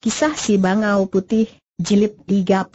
Kisah si Bangau Putih, Jilid 39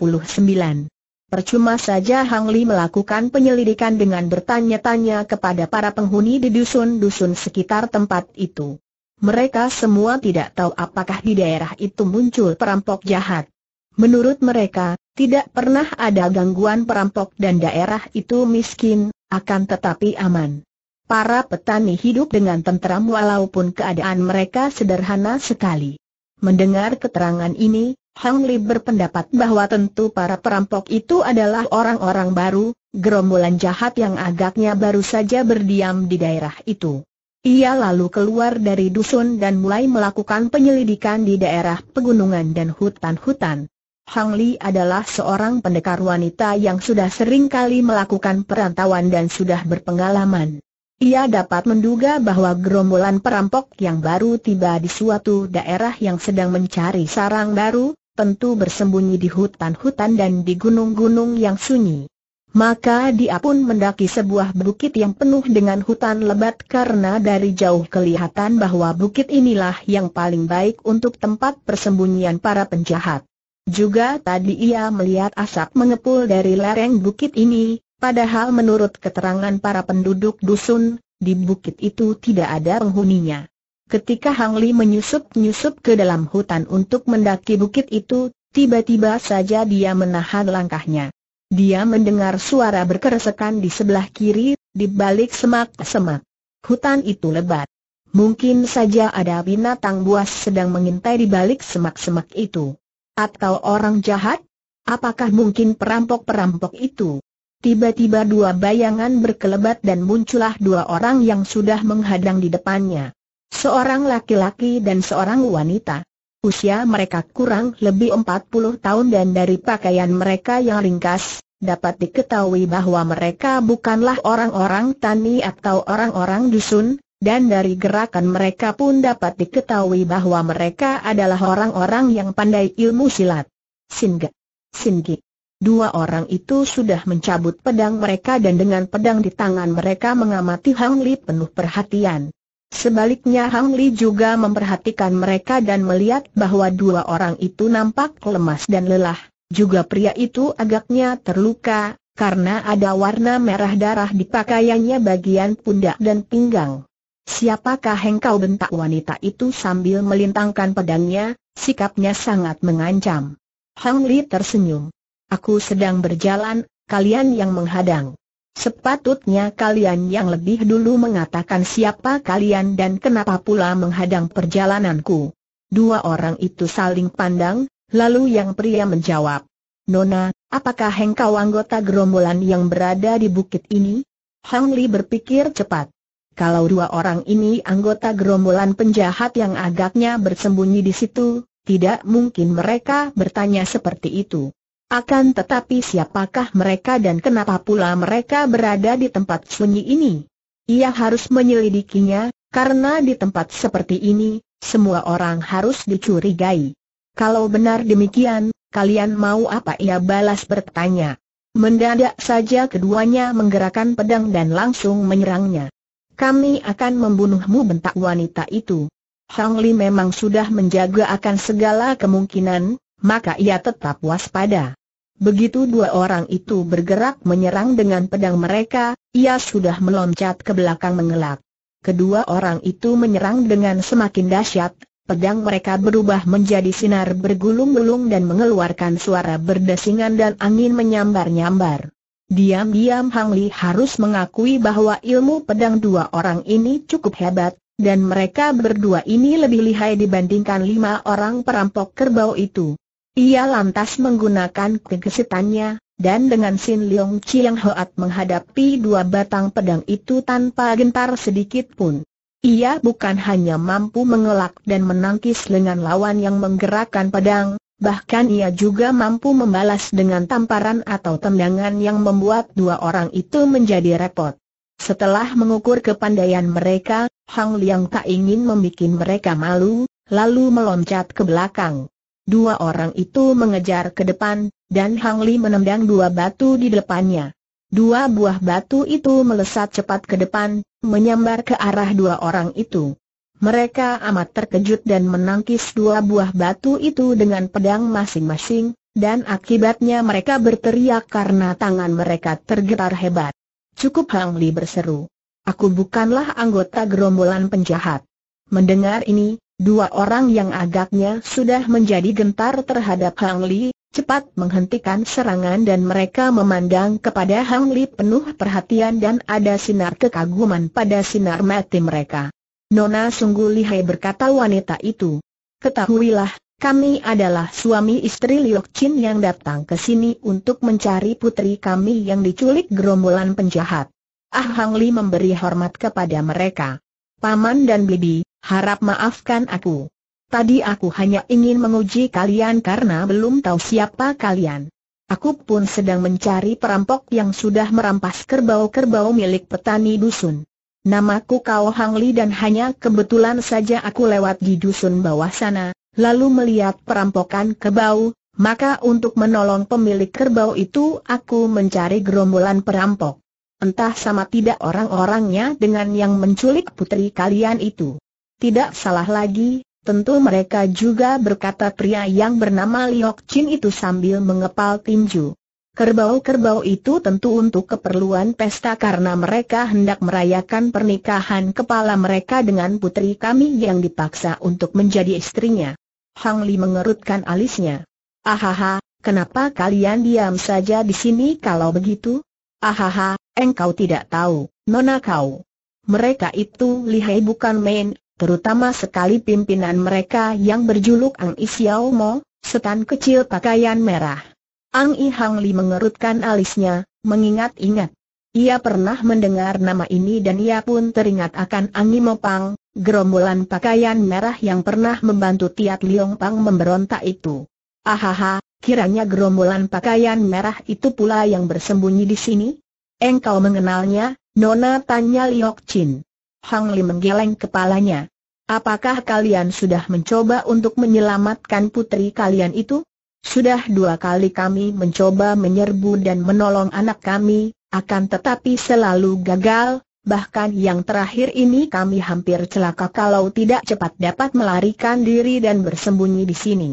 Percuma saja Hang Li melakukan penyelidikan dengan bertanya-tanya kepada para penghuni di dusun-dusun sekitar tempat itu. Mereka semua tidak tahu apakah di daerah itu muncul perampok jahat. Menurut mereka, tidak pernah ada gangguan perampok dan daerah itu miskin, akan tetapi aman. Para petani hidup dengan tentram walaupun keadaan mereka sederhana sekali. Mendengar keterangan ini, Hang Li berpendapat bahwa tentu para perampok itu adalah orang-orang baru, gerombolan jahat yang agaknya baru saja berdiam di daerah itu. Ia lalu keluar dari dusun dan mulai melakukan penyelidikan di daerah pegunungan dan hutan-hutan. Hang Li adalah seorang pendekar wanita yang sudah sering kali melakukan perantauan dan sudah berpengalaman. Ia dapat menduga bahwa gerombolan perampok yang baru tiba di suatu daerah yang sedang mencari sarang baru, tentu bersembunyi di hutan-hutan dan di gunung-gunung yang sunyi. Maka dia pun mendaki sebuah bukit yang penuh dengan hutan lebat karena dari jauh kelihatan bahwa bukit inilah yang paling baik untuk tempat persembunyian para penjahat. Juga tadi ia melihat asap mengepul dari lereng bukit ini, Padahal menurut keterangan para penduduk dusun, di bukit itu tidak ada penghuninya. Ketika Hang Li menyusup-nyusup ke dalam hutan untuk mendaki bukit itu, tiba-tiba saja dia menahan langkahnya. Dia mendengar suara berkeresekan di sebelah kiri, di balik semak-semak. Hutan itu lebat. Mungkin saja ada binatang buas sedang mengintai di balik semak-semak itu. Atau orang jahat? Apakah mungkin perampok-perampok itu? Tiba-tiba dua bayangan berkelebat dan muncullah dua orang yang sudah menghadang di depannya. Seorang laki-laki dan seorang wanita. Usia mereka kurang lebih 40 tahun dan dari pakaian mereka yang ringkas, dapat diketahui bahwa mereka bukanlah orang-orang tani atau orang-orang dusun, dan dari gerakan mereka pun dapat diketahui bahwa mereka adalah orang-orang yang pandai ilmu silat. Singa. Singgit. Dua orang itu sudah mencabut pedang mereka dan dengan pedang di tangan mereka mengamati Hang Li penuh perhatian. Sebaliknya Hang Li juga memperhatikan mereka dan melihat bahwa dua orang itu nampak lemas dan lelah. Juga pria itu agaknya terluka, karena ada warna merah darah di pakaiannya bagian pundak dan pinggang. Siapakah hengkau bentak wanita itu sambil melintangkan pedangnya, sikapnya sangat mengancam. Hang Li tersenyum. Aku sedang berjalan, kalian yang menghadang. Sepatutnya kalian yang lebih dulu mengatakan siapa kalian dan kenapa pula menghadang perjalananku. Dua orang itu saling pandang, lalu yang pria menjawab. Nona, apakah engkau anggota gerombolan yang berada di bukit ini? Hang Li berpikir cepat. Kalau dua orang ini anggota gerombolan penjahat yang agaknya bersembunyi di situ, tidak mungkin mereka bertanya seperti itu. Akan tetapi siapakah mereka dan kenapa pula mereka berada di tempat sunyi ini? Ia harus menyelidikinya, karena di tempat seperti ini, semua orang harus dicurigai. Kalau benar demikian, kalian mau apa ia balas bertanya. Mendadak saja keduanya menggerakkan pedang dan langsung menyerangnya. Kami akan membunuhmu bentak wanita itu. Hang Li memang sudah menjaga akan segala kemungkinan, maka ia tetap waspada. Begitu dua orang itu bergerak menyerang dengan pedang mereka, ia sudah meloncat ke belakang mengelak. Kedua orang itu menyerang dengan semakin dahsyat, pedang mereka berubah menjadi sinar bergulung-gulung dan mengeluarkan suara berdesingan dan angin menyambar-nyambar. Diam-diam Hang Li harus mengakui bahwa ilmu pedang dua orang ini cukup hebat, dan mereka berdua ini lebih lihai dibandingkan lima orang perampok kerbau itu. Ia lantas menggunakan kegesitannya, dan dengan Sin Leong Chiang Hoat menghadapi dua batang pedang itu tanpa gentar sedikit pun. Ia bukan hanya mampu mengelak dan menangkis lengan lawan yang menggerakkan pedang, bahkan ia juga mampu membalas dengan tamparan atau tendangan yang membuat dua orang itu menjadi repot. Setelah mengukur kepandaian mereka, Hang Liang tak ingin membuat mereka malu, lalu meloncat ke belakang. Dua orang itu mengejar ke depan, dan Hang Li menendang dua batu di depannya. Dua buah batu itu melesat cepat ke depan, menyambar ke arah dua orang itu. Mereka amat terkejut dan menangkis dua buah batu itu dengan pedang masing-masing, dan akibatnya mereka berteriak karena tangan mereka tergetar hebat. Cukup Hang Li berseru. Aku bukanlah anggota gerombolan penjahat. Mendengar ini, Dua orang yang agaknya sudah menjadi gentar terhadap Hang Li, cepat menghentikan serangan dan mereka memandang kepada Hang Li penuh perhatian dan ada sinar kekaguman pada sinar mati mereka. Nona sungguh lihai berkata wanita itu. Ketahuilah, kami adalah suami istri Liok Chin yang datang ke sini untuk mencari putri kami yang diculik gerombolan penjahat. Ah Hang Li memberi hormat kepada mereka. Paman dan Bibi, harap maafkan aku. Tadi aku hanya ingin menguji kalian karena belum tahu siapa kalian. Aku pun sedang mencari perampok yang sudah merampas kerbau-kerbau milik petani dusun. Namaku Kao Hang Li dan hanya kebetulan saja aku lewat di dusun bawah sana, lalu melihat perampokan kerbau, maka untuk menolong pemilik kerbau itu aku mencari gerombolan perampok. Entah sama tidak orang-orangnya dengan yang menculik putri kalian itu. Tidak salah lagi, tentu mereka juga berkata pria yang bernama Liok Chin itu sambil mengepal tinju. Kerbau-kerbau itu tentu untuk keperluan pesta karena mereka hendak merayakan pernikahan kepala mereka dengan putri kami yang dipaksa untuk menjadi istrinya. Hang Li mengerutkan alisnya. Ahaha, kenapa kalian diam saja di sini kalau begitu? Ahaha, engkau tidak tahu, nona kau. Mereka itu lihai bukan main, terutama sekali pimpinan mereka yang berjuluk Ang I Xiao Mo, setan kecil pakaian merah. Ang I Hang Li mengerutkan alisnya, mengingat-ingat. Ia pernah mendengar nama ini dan ia pun teringat akan Ang Angi Pang, gerombolan pakaian merah yang pernah membantu Tiat Liong Pang memberontak itu. Ahaha, kiranya gerombolan pakaian merah itu pula yang bersembunyi di sini? Engkau mengenalnya, Nona tanya Liok Chin. Hang Li menggeleng kepalanya. Apakah kalian sudah mencoba untuk menyelamatkan putri kalian itu? Sudah dua kali kami mencoba menyerbu dan menolong anak kami, akan tetapi selalu gagal, bahkan yang terakhir ini kami hampir celaka kalau tidak cepat dapat melarikan diri dan bersembunyi di sini.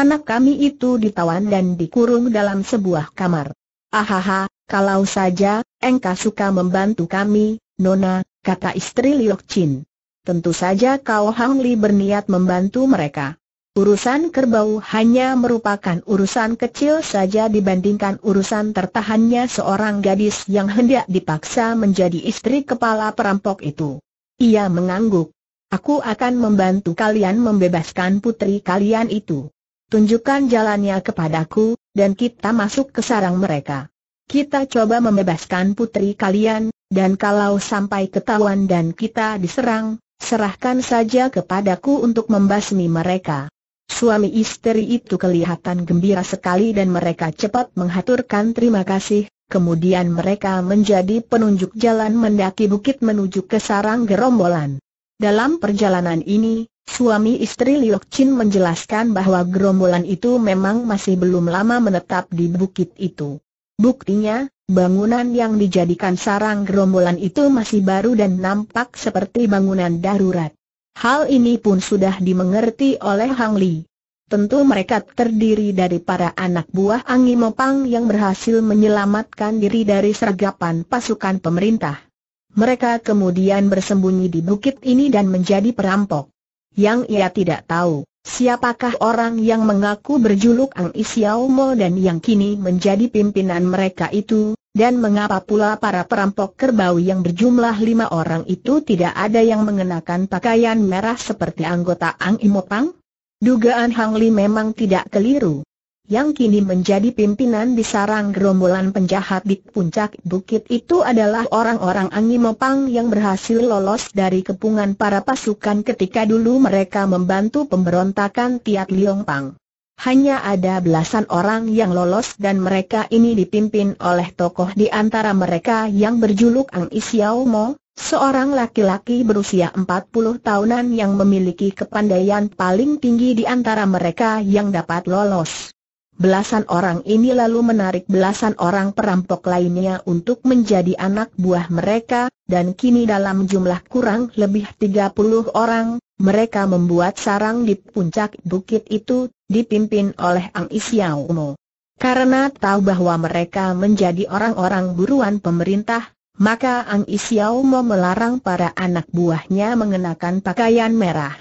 Anak kami itu ditawan dan dikurung dalam sebuah kamar. Ahaha, kalau saja, engkau suka membantu kami, Nona, kata istri Liok Chin. Tentu saja kau Hang Li berniat membantu mereka. Urusan kerbau hanya merupakan urusan kecil saja dibandingkan urusan tertahannya seorang gadis yang hendak dipaksa menjadi istri kepala perampok itu. Ia mengangguk. Aku akan membantu kalian membebaskan putri kalian itu. Tunjukkan jalannya kepadaku, dan kita masuk ke sarang mereka. Kita coba membebaskan putri kalian, dan kalau sampai ketahuan dan kita diserang, serahkan saja kepadaku untuk membasmi mereka. Suami istri itu kelihatan gembira sekali dan mereka cepat menghaturkan terima kasih, kemudian mereka menjadi penunjuk jalan mendaki bukit menuju ke sarang gerombolan. Dalam perjalanan ini, suami istri Liok Chin menjelaskan bahwa gerombolan itu memang masih belum lama menetap di bukit itu. Buktinya, bangunan yang dijadikan sarang gerombolan itu masih baru dan nampak seperti bangunan darurat. Hal ini pun sudah dimengerti oleh Hang Li. Tentu mereka terdiri dari para anak buah Angi Mopang yang berhasil menyelamatkan diri dari sergapan pasukan pemerintah. Mereka kemudian bersembunyi di bukit ini dan menjadi perampok. Yang ia tidak tahu Siapakah orang yang mengaku berjuluk Ang Mo dan yang kini menjadi pimpinan mereka itu, dan mengapa pula para perampok kerbau yang berjumlah lima orang itu tidak ada yang mengenakan pakaian merah seperti anggota Ang Imopang? Dugaan Hang Li memang tidak keliru yang kini menjadi pimpinan di sarang gerombolan penjahat di puncak bukit itu adalah orang-orang Angimopang yang berhasil lolos dari kepungan para pasukan ketika dulu mereka membantu pemberontakan Tiat Liongpang. Hanya ada belasan orang yang lolos dan mereka ini dipimpin oleh tokoh di antara mereka yang berjuluk Ang Isiao Mo, Seorang laki-laki berusia 40 tahunan yang memiliki kepandaian paling tinggi di antara mereka yang dapat lolos. Belasan orang ini lalu menarik belasan orang perampok lainnya untuk menjadi anak buah mereka, dan kini dalam jumlah kurang lebih 30 orang, mereka membuat sarang di puncak bukit itu, dipimpin oleh Ang Isiao Mo. Karena tahu bahwa mereka menjadi orang-orang buruan pemerintah, maka Ang Isiao Mo melarang para anak buahnya mengenakan pakaian merah.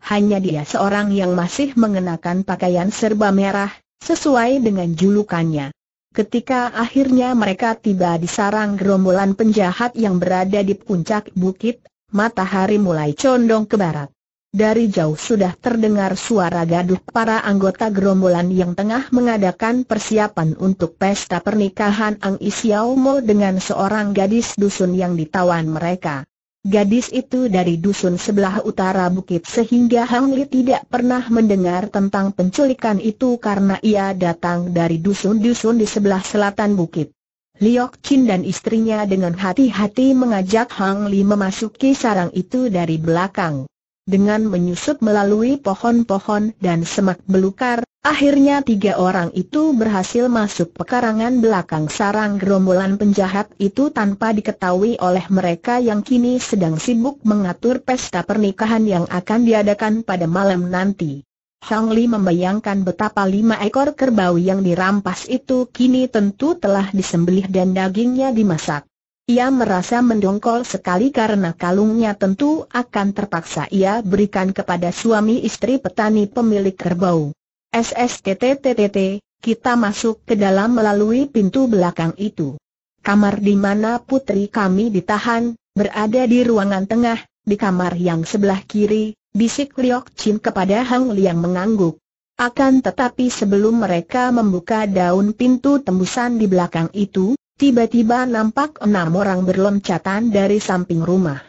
Hanya dia seorang yang masih mengenakan pakaian serba merah, sesuai dengan julukannya. Ketika akhirnya mereka tiba di sarang gerombolan penjahat yang berada di puncak bukit, matahari mulai condong ke barat. Dari jauh sudah terdengar suara gaduh para anggota gerombolan yang tengah mengadakan persiapan untuk pesta pernikahan Ang Isiao Mo dengan seorang gadis dusun yang ditawan mereka. Gadis itu dari dusun sebelah utara bukit sehingga Hang Li tidak pernah mendengar tentang penculikan itu karena ia datang dari dusun-dusun di sebelah selatan bukit. Liok Chin dan istrinya dengan hati-hati mengajak Hang Li memasuki sarang itu dari belakang. Dengan menyusup melalui pohon-pohon dan semak belukar, akhirnya tiga orang itu berhasil masuk pekarangan belakang sarang gerombolan penjahat itu tanpa diketahui oleh mereka yang kini sedang sibuk mengatur pesta pernikahan yang akan diadakan pada malam nanti. Hang Li membayangkan betapa lima ekor kerbau yang dirampas itu kini tentu telah disembelih dan dagingnya dimasak. Ia merasa mendongkol sekali karena kalungnya tentu akan terpaksa ia berikan kepada suami istri petani pemilik kerbau. SSTTTTT, kita masuk ke dalam melalui pintu belakang itu. Kamar di mana putri kami ditahan, berada di ruangan tengah, di kamar yang sebelah kiri, bisik Liok Chin kepada Hang Liang mengangguk. Akan tetapi sebelum mereka membuka daun pintu tembusan di belakang itu, Tiba-tiba nampak enam orang berloncatan dari samping rumah.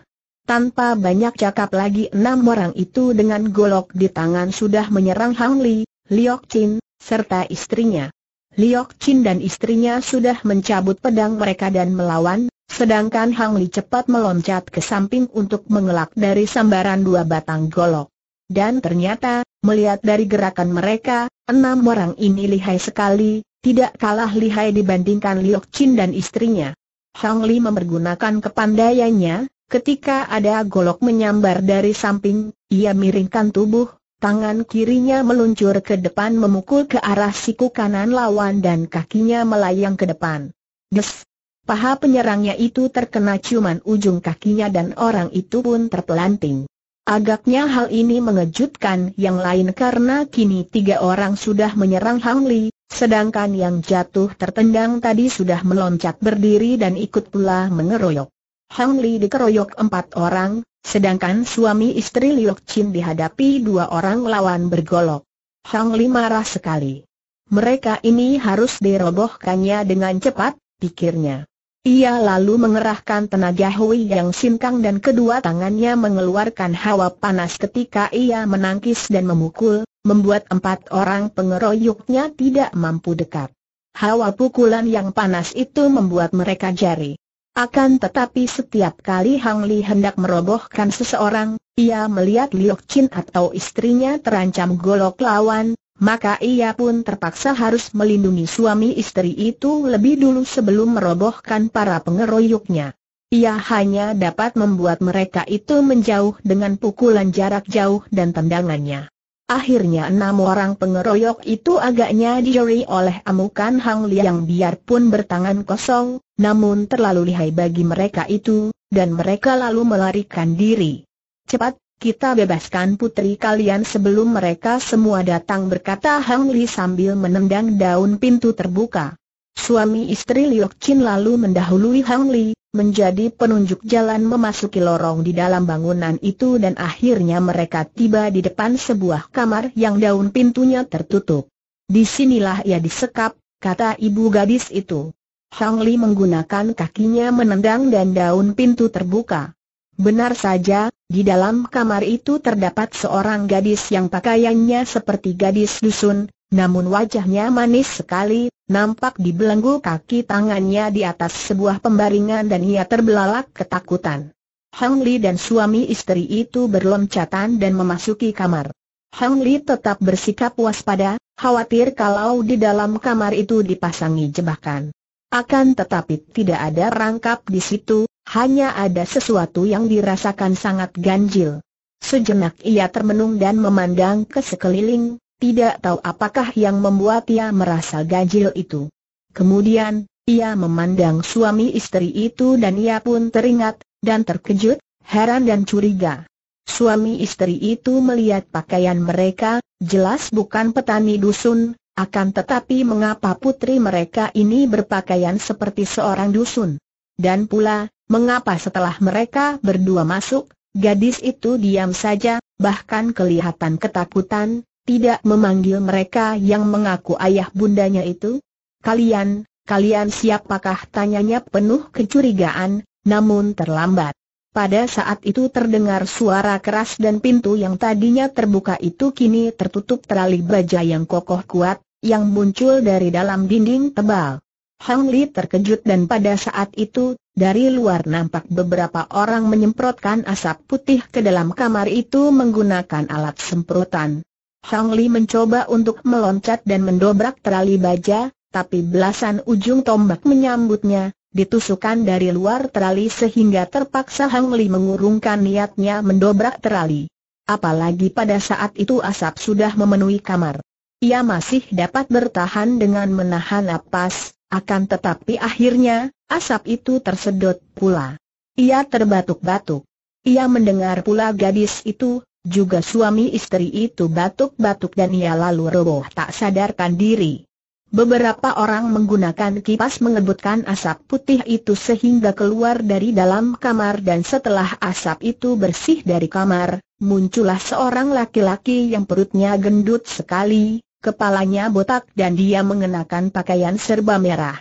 Tanpa banyak cakap lagi enam orang itu dengan golok di tangan sudah menyerang Hang Li, Liok Chin, serta istrinya. Liok Chin dan istrinya sudah mencabut pedang mereka dan melawan, sedangkan Hang Li cepat meloncat ke samping untuk mengelak dari sambaran dua batang golok. Dan ternyata, melihat dari gerakan mereka, enam orang ini lihai sekali, tidak kalah lihai dibandingkan Liok Chin dan istrinya. Hang Li memergunakan kepandaiannya, ketika ada golok menyambar dari samping, ia miringkan tubuh, tangan kirinya meluncur ke depan memukul ke arah siku kanan lawan dan kakinya melayang ke depan. Des! Paha penyerangnya itu terkena ciuman ujung kakinya dan orang itu pun terpelanting. Agaknya hal ini mengejutkan yang lain karena kini tiga orang sudah menyerang Hang Li, Sedangkan yang jatuh tertendang tadi sudah meloncat berdiri dan ikut pula mengeroyok. Hang Li dikeroyok empat orang, sedangkan suami istri Liok Chin dihadapi dua orang lawan bergolok. Hang Li marah sekali. Mereka ini harus dirobohkannya dengan cepat, pikirnya. Ia lalu mengerahkan tenaga Hui yang sinkang dan kedua tangannya mengeluarkan hawa panas ketika ia menangkis dan memukul, membuat empat orang pengeroyoknya tidak mampu dekat. Hawa pukulan yang panas itu membuat mereka jari. Akan tetapi setiap kali Hang Li hendak merobohkan seseorang, ia melihat Liok Chin atau istrinya terancam golok lawan, maka ia pun terpaksa harus melindungi suami istri itu lebih dulu sebelum merobohkan para pengeroyoknya. Ia hanya dapat membuat mereka itu menjauh dengan pukulan jarak jauh dan tendangannya. Akhirnya enam orang pengeroyok itu agaknya dijeri oleh amukan Hang Liang biarpun bertangan kosong, namun terlalu lihai bagi mereka itu, dan mereka lalu melarikan diri. Cepat, kita bebaskan putri kalian sebelum mereka semua datang berkata Hang Li sambil menendang daun pintu terbuka. Suami istri Liok Chin lalu mendahului Hang Li, menjadi penunjuk jalan memasuki lorong di dalam bangunan itu dan akhirnya mereka tiba di depan sebuah kamar yang daun pintunya tertutup. Disinilah ia disekap, kata ibu gadis itu. Hang Li menggunakan kakinya menendang dan daun pintu terbuka. Benar saja, di dalam kamar itu terdapat seorang gadis yang pakaiannya seperti gadis dusun, namun wajahnya manis sekali, nampak dibelenggu kaki tangannya di atas sebuah pembaringan dan ia terbelalak ketakutan. Hang Li dan suami istri itu berloncatan dan memasuki kamar. Hang Li tetap bersikap waspada, khawatir kalau di dalam kamar itu dipasangi jebakan. Akan tetapi tidak ada rangkap di situ, hanya ada sesuatu yang dirasakan sangat ganjil. Sejenak ia termenung dan memandang ke sekeliling, tidak tahu apakah yang membuat ia merasa ganjil itu. Kemudian, ia memandang suami istri itu dan ia pun teringat, dan terkejut, heran dan curiga. Suami istri itu melihat pakaian mereka, jelas bukan petani dusun, akan tetapi mengapa putri mereka ini berpakaian seperti seorang dusun? Dan pula, mengapa setelah mereka berdua masuk, gadis itu diam saja, bahkan kelihatan ketakutan, tidak memanggil mereka yang mengaku ayah bundanya itu? Kalian, kalian siapakah tanyanya penuh kecurigaan, namun terlambat. Pada saat itu terdengar suara keras dan pintu yang tadinya terbuka itu kini tertutup teralih baja yang kokoh kuat, yang muncul dari dalam dinding tebal. Hang Li terkejut dan pada saat itu, dari luar nampak beberapa orang menyemprotkan asap putih ke dalam kamar itu menggunakan alat semprotan. Hang Li mencoba untuk meloncat dan mendobrak terali baja, tapi belasan ujung tombak menyambutnya, ditusukan dari luar terali sehingga terpaksa Hang Li mengurungkan niatnya mendobrak terali. Apalagi pada saat itu asap sudah memenuhi kamar. Ia masih dapat bertahan dengan menahan napas, akan tetapi akhirnya, asap itu tersedot pula. Ia terbatuk-batuk. Ia mendengar pula gadis itu, juga suami istri itu batuk-batuk dan ia lalu roboh tak sadarkan diri. Beberapa orang menggunakan kipas mengebutkan asap putih itu sehingga keluar dari dalam kamar dan setelah asap itu bersih dari kamar, muncullah seorang laki-laki yang perutnya gendut sekali, kepalanya botak dan dia mengenakan pakaian serba merah.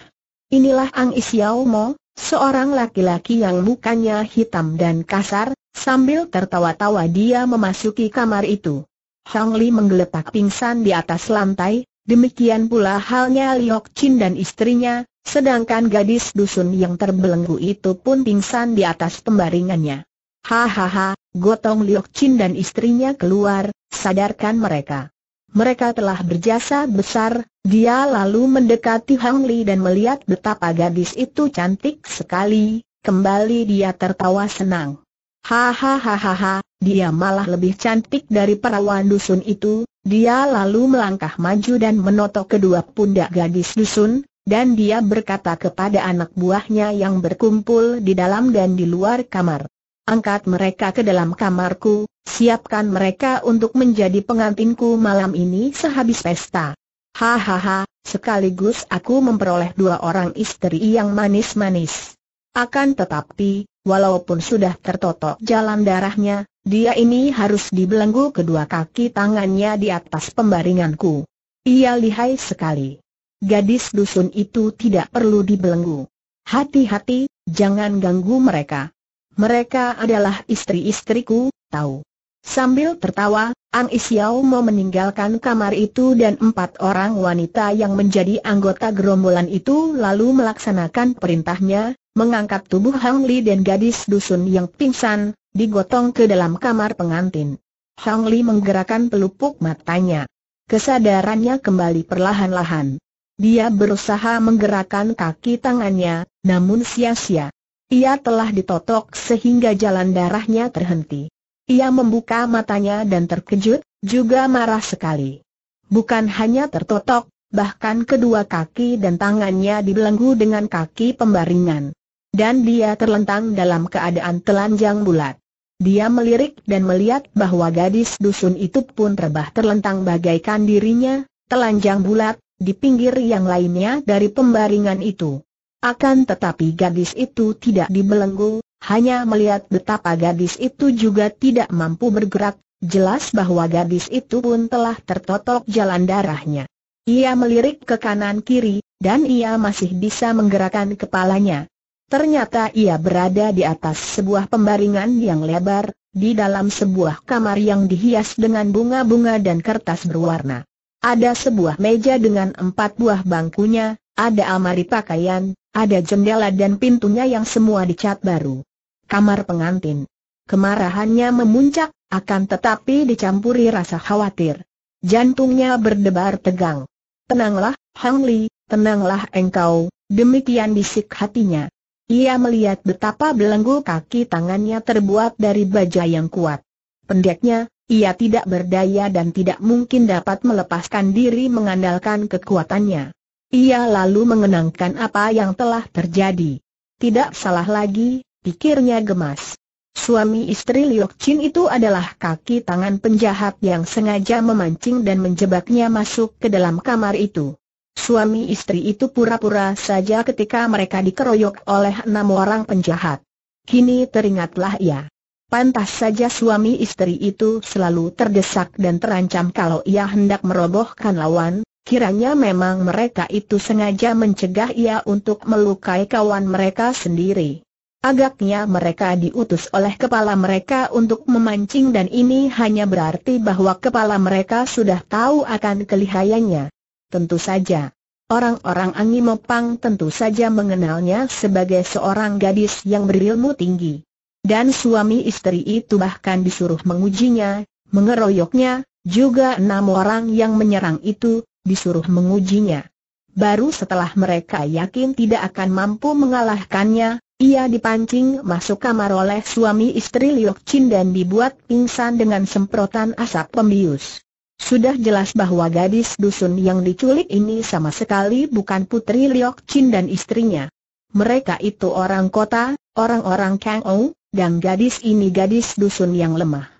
Inilah Ang Isiao Mo, seorang laki-laki yang mukanya hitam dan kasar, Sambil tertawa-tawa dia memasuki kamar itu. Hang Li menggeletak pingsan di atas lantai, demikian pula halnya Liok Chin dan istrinya, sedangkan gadis dusun yang terbelenggu itu pun pingsan di atas pembaringannya. Hahaha, gotong Liok Chin dan istrinya keluar, sadarkan mereka. Mereka telah berjasa besar, dia lalu mendekati Hang Li dan melihat betapa gadis itu cantik sekali, kembali dia tertawa senang. Hahaha, dia malah lebih cantik dari perawan dusun itu, dia lalu melangkah maju dan menotok kedua pundak gadis dusun, dan dia berkata kepada anak buahnya yang berkumpul di dalam dan di luar kamar. Angkat mereka ke dalam kamarku, siapkan mereka untuk menjadi pengantinku malam ini sehabis pesta. Hahaha, sekaligus aku memperoleh dua orang istri yang manis-manis. Akan tetapi, walaupun sudah tertotok jalan darahnya, dia ini harus dibelenggu kedua kaki tangannya di atas pembaringanku. Ia lihai sekali. Gadis dusun itu tidak perlu dibelenggu. Hati-hati, jangan ganggu mereka. Mereka adalah istri-istriku, tahu. Sambil tertawa, Ang Isiao mau meninggalkan kamar itu dan empat orang wanita yang menjadi anggota gerombolan itu lalu melaksanakan perintahnya, mengangkat tubuh Hang Li dan gadis dusun yang pingsan, digotong ke dalam kamar pengantin. Hang Li menggerakkan pelupuk matanya. Kesadarannya kembali perlahan-lahan. Dia berusaha menggerakkan kaki tangannya, namun sia-sia. Ia telah ditotok sehingga jalan darahnya terhenti. Ia membuka matanya dan terkejut, juga marah sekali. Bukan hanya tertotok, bahkan kedua kaki dan tangannya dibelenggu dengan kaki pembaringan. Dan dia terlentang dalam keadaan telanjang bulat. Dia melirik dan melihat bahwa gadis dusun itu pun rebah terlentang bagaikan dirinya, telanjang bulat, di pinggir yang lainnya dari pembaringan itu. Akan tetapi gadis itu tidak dibelenggu, hanya melihat betapa gadis itu juga tidak mampu bergerak, jelas bahwa gadis itu pun telah tertotok jalan darahnya. Ia melirik ke kanan kiri, dan ia masih bisa menggerakkan kepalanya. Ternyata ia berada di atas sebuah pembaringan yang lebar, di dalam sebuah kamar yang dihias dengan bunga-bunga dan kertas berwarna. Ada sebuah meja dengan empat buah bangkunya, ada amari pakaian, ada jendela dan pintunya yang semua dicat baru. Kamar pengantin. Kemarahannya memuncak, akan tetapi dicampuri rasa khawatir. Jantungnya berdebar tegang. Tenanglah, Hang Li, tenanglah engkau, demikian bisik hatinya. Ia melihat betapa belenggu kaki tangannya terbuat dari baja yang kuat. Pendeknya, ia tidak berdaya dan tidak mungkin dapat melepaskan diri mengandalkan kekuatannya. Ia lalu mengenangkan apa yang telah terjadi. Tidak salah lagi, pikirnya gemas. Suami istri Liok Chin itu adalah kaki tangan penjahat yang sengaja memancing dan menjebaknya masuk ke dalam kamar itu. Suami istri itu pura-pura saja ketika mereka dikeroyok oleh enam orang penjahat. Kini teringatlah ia. Pantas saja suami istri itu selalu terdesak dan terancam kalau ia hendak merobohkan lawan, kiranya memang mereka itu sengaja mencegah ia untuk melukai kawan mereka sendiri. Agaknya mereka diutus oleh kepala mereka untuk memancing dan ini hanya berarti bahwa kepala mereka sudah tahu akan kelihayannya. Tentu saja. Orang-orang Angimopang tentu saja mengenalnya sebagai seorang gadis yang berilmu tinggi. Dan suami istri itu bahkan disuruh mengujinya, mengeroyoknya, juga enam orang yang menyerang itu, disuruh mengujinya. Baru setelah mereka yakin tidak akan mampu mengalahkannya, ia dipancing masuk kamar oleh suami istri Liok Chin dan dibuat pingsan dengan semprotan asap pembius. Sudah jelas bahwa gadis dusun yang diculik ini sama sekali bukan putri Liok Chin dan istrinya. Mereka itu orang kota, orang-orang Kang Ou, dan gadis ini gadis dusun yang lemah.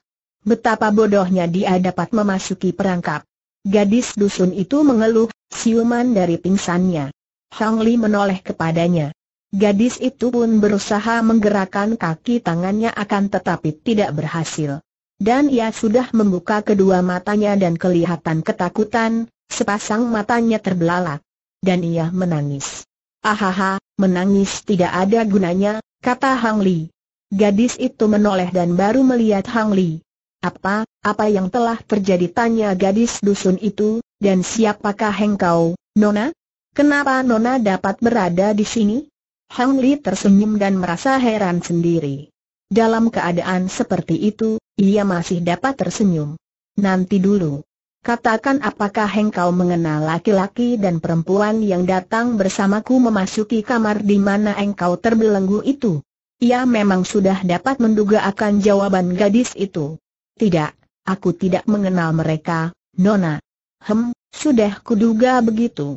Betapa bodohnya dia dapat memasuki perangkap. Gadis dusun itu mengeluh, siuman dari pingsannya. Hang Li menoleh kepadanya. Gadis itu pun berusaha menggerakkan kaki tangannya akan tetapi tidak berhasil. Dan ia sudah membuka kedua matanya dan kelihatan ketakutan, sepasang matanya terbelalak. Dan ia menangis. Ahaha, menangis tidak ada gunanya, kata Hang Li. Gadis itu menoleh dan baru melihat Hang Li. Apa, apa yang telah terjadi tanya gadis dusun itu, dan siapakah engkau, Nona? Kenapa Nona dapat berada di sini? Hang Li tersenyum dan merasa heran sendiri. Dalam keadaan seperti itu, ia masih dapat tersenyum. Nanti dulu. Katakan apakah engkau mengenal laki-laki dan perempuan yang datang bersamaku memasuki kamar di mana engkau terbelenggu itu? Ia memang sudah dapat menduga akan jawaban gadis itu. Tidak, aku tidak mengenal mereka, Nona. Hem, sudah kuduga begitu.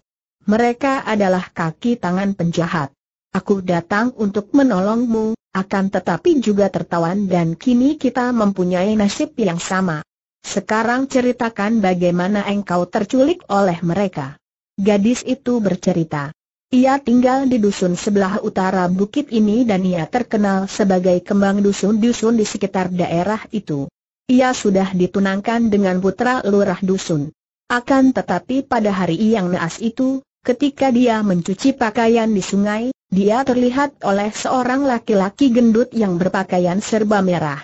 Mereka adalah kaki tangan penjahat. Aku datang untuk menolongmu, akan tetapi juga tertawan dan kini kita mempunyai nasib yang sama. Sekarang ceritakan bagaimana engkau terculik oleh mereka. Gadis itu bercerita. Ia tinggal di dusun sebelah utara bukit ini dan ia terkenal sebagai kembang dusun-dusun di sekitar daerah itu. Ia sudah ditunangkan dengan putra lurah dusun. Akan tetapi pada hari yang naas itu, ketika dia mencuci pakaian di sungai, dia terlihat oleh seorang laki-laki gendut yang berpakaian serba merah.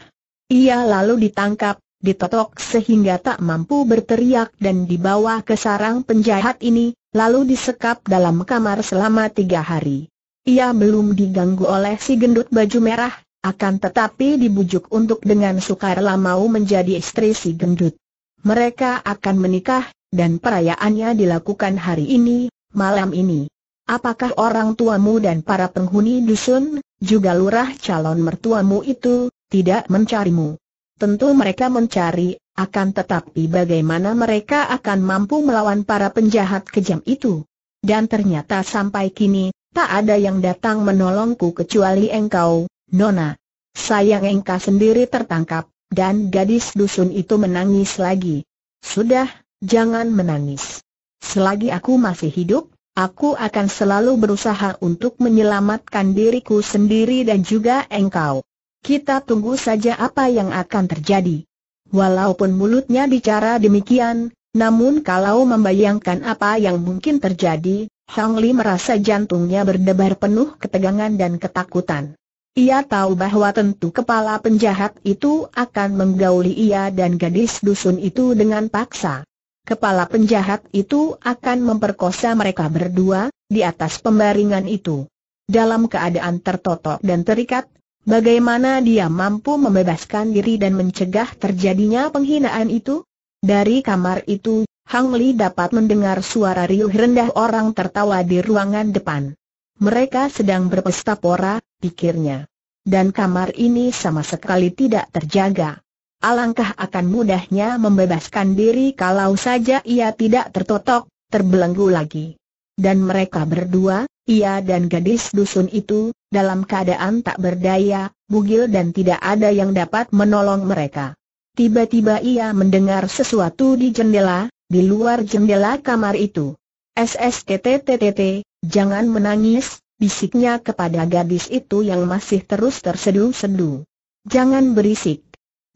Ia lalu ditangkap, ditotok sehingga tak mampu berteriak dan dibawa ke sarang penjahat ini, lalu disekap dalam kamar selama tiga hari. Ia belum diganggu oleh si gendut baju merah, akan tetapi dibujuk untuk dengan sukarela mau menjadi istri si gendut. Mereka akan menikah, dan perayaannya dilakukan hari ini, malam ini. Apakah orang tuamu dan para penghuni dusun, juga lurah calon mertuamu itu, tidak mencarimu? Tentu mereka mencari, akan tetapi bagaimana mereka akan mampu melawan para penjahat kejam itu? Dan ternyata sampai kini, tak ada yang datang menolongku kecuali engkau, Nona. Sayang engkau sendiri tertangkap, dan gadis dusun itu menangis lagi. Sudah, jangan menangis. Selagi aku masih hidup, Aku akan selalu berusaha untuk menyelamatkan diriku sendiri dan juga engkau. Kita tunggu saja apa yang akan terjadi. Walaupun mulutnya bicara demikian, namun kalau membayangkan apa yang mungkin terjadi, Hang Li merasa jantungnya berdebar penuh ketegangan dan ketakutan. Ia tahu bahwa tentu kepala penjahat itu akan menggauli ia dan gadis dusun itu dengan paksa. Kepala penjahat itu akan memperkosa mereka berdua, di atas pembaringan itu. Dalam keadaan tertotok dan terikat, bagaimana dia mampu membebaskan diri dan mencegah terjadinya penghinaan itu? Dari kamar itu, Hang Li dapat mendengar suara riuh rendah orang tertawa di ruangan depan. Mereka sedang berpesta pora, pikirnya. Dan kamar ini sama sekali tidak terjaga. Alangkah akan mudahnya membebaskan diri kalau saja ia tidak tertotok, terbelenggu lagi. Dan mereka berdua, ia dan gadis dusun itu, dalam keadaan tak berdaya, bugil dan tidak ada yang dapat menolong mereka. Tiba-tiba ia mendengar sesuatu di jendela, di luar jendela kamar itu. SSTTTTT, jangan menangis, bisiknya kepada gadis itu yang masih terus terseduh-seduh. Jangan berisik.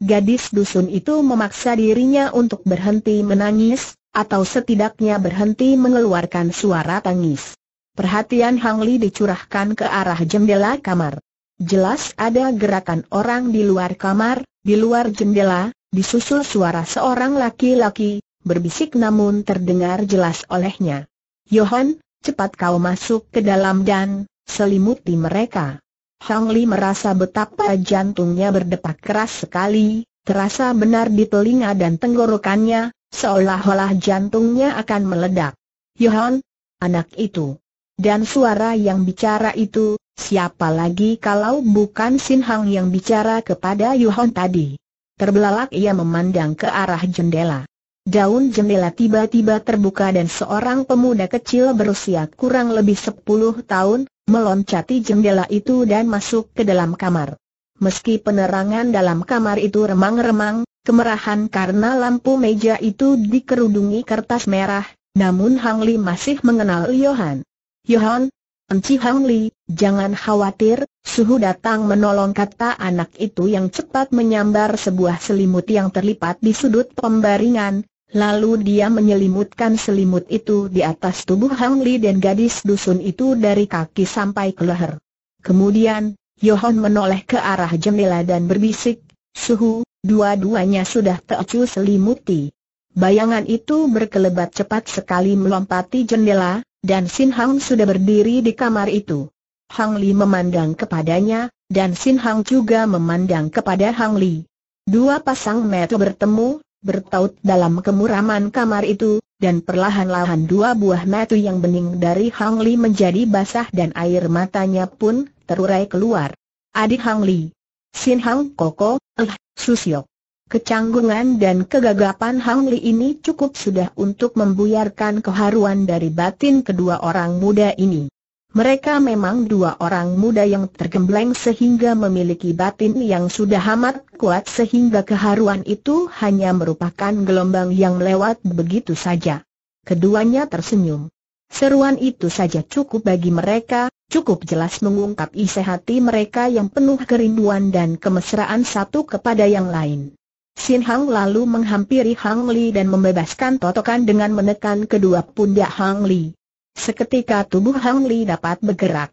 Gadis dusun itu memaksa dirinya untuk berhenti menangis, atau setidaknya berhenti mengeluarkan suara tangis. Perhatian Hang Li dicurahkan ke arah jendela kamar. Jelas ada gerakan orang di luar kamar, di luar jendela, disusul suara seorang laki-laki, berbisik namun terdengar jelas olehnya. Yohan, cepat kau masuk ke dalam dan selimuti mereka. Hang Li merasa betapa jantungnya berdetak keras sekali, terasa benar di telinga dan tenggorokannya, seolah-olah jantungnya akan meledak. Yohan, anak itu. Dan suara yang bicara itu, siapa lagi kalau bukan Sin Hang yang bicara kepada Yohan tadi. Terbelalak ia memandang ke arah jendela. Daun jendela tiba-tiba terbuka dan seorang pemuda kecil berusia kurang lebih sepuluh tahun, meloncati jendela itu dan masuk ke dalam kamar. Meski penerangan dalam kamar itu remang-remang, kemerahan karena lampu meja itu dikerudungi kertas merah, namun Hang Li masih mengenal Yohan. Yohan, Enci Hang Li, jangan khawatir, suhu datang menolong kata anak itu yang cepat menyambar sebuah selimut yang terlipat di sudut pembaringan, Lalu dia menyelimutkan selimut itu di atas tubuh Hang Li dan gadis dusun itu dari kaki sampai ke leher. Kemudian, Yohon menoleh ke arah jendela dan berbisik, Suhu, dua-duanya sudah tecu selimuti. Bayangan itu berkelebat cepat sekali melompati jendela, dan Sin Hang sudah berdiri di kamar itu. Hang Li memandang kepadanya, dan Sin Hang juga memandang kepada Hang Li. Dua pasang mata bertemu, bertaut dalam kemuraman kamar itu, dan perlahan-lahan dua buah mata yang bening dari Hang Li menjadi basah dan air matanya pun terurai keluar. Adik Hang Li, Sin Hang Koko, Eh, Susio. Kecanggungan dan kegagapan Hang Li ini cukup sudah untuk membuyarkan keharuan dari batin kedua orang muda ini. Mereka memang dua orang muda yang tergembleng sehingga memiliki batin yang sudah amat kuat sehingga keharuan itu hanya merupakan gelombang yang lewat begitu saja. Keduanya tersenyum. Seruan itu saja cukup bagi mereka, cukup jelas mengungkap isi hati mereka yang penuh kerinduan dan kemesraan satu kepada yang lain. Sin Hang lalu menghampiri Hang Li dan membebaskan totokan dengan menekan kedua pundak Hang Li. Seketika tubuh Hang Li dapat bergerak.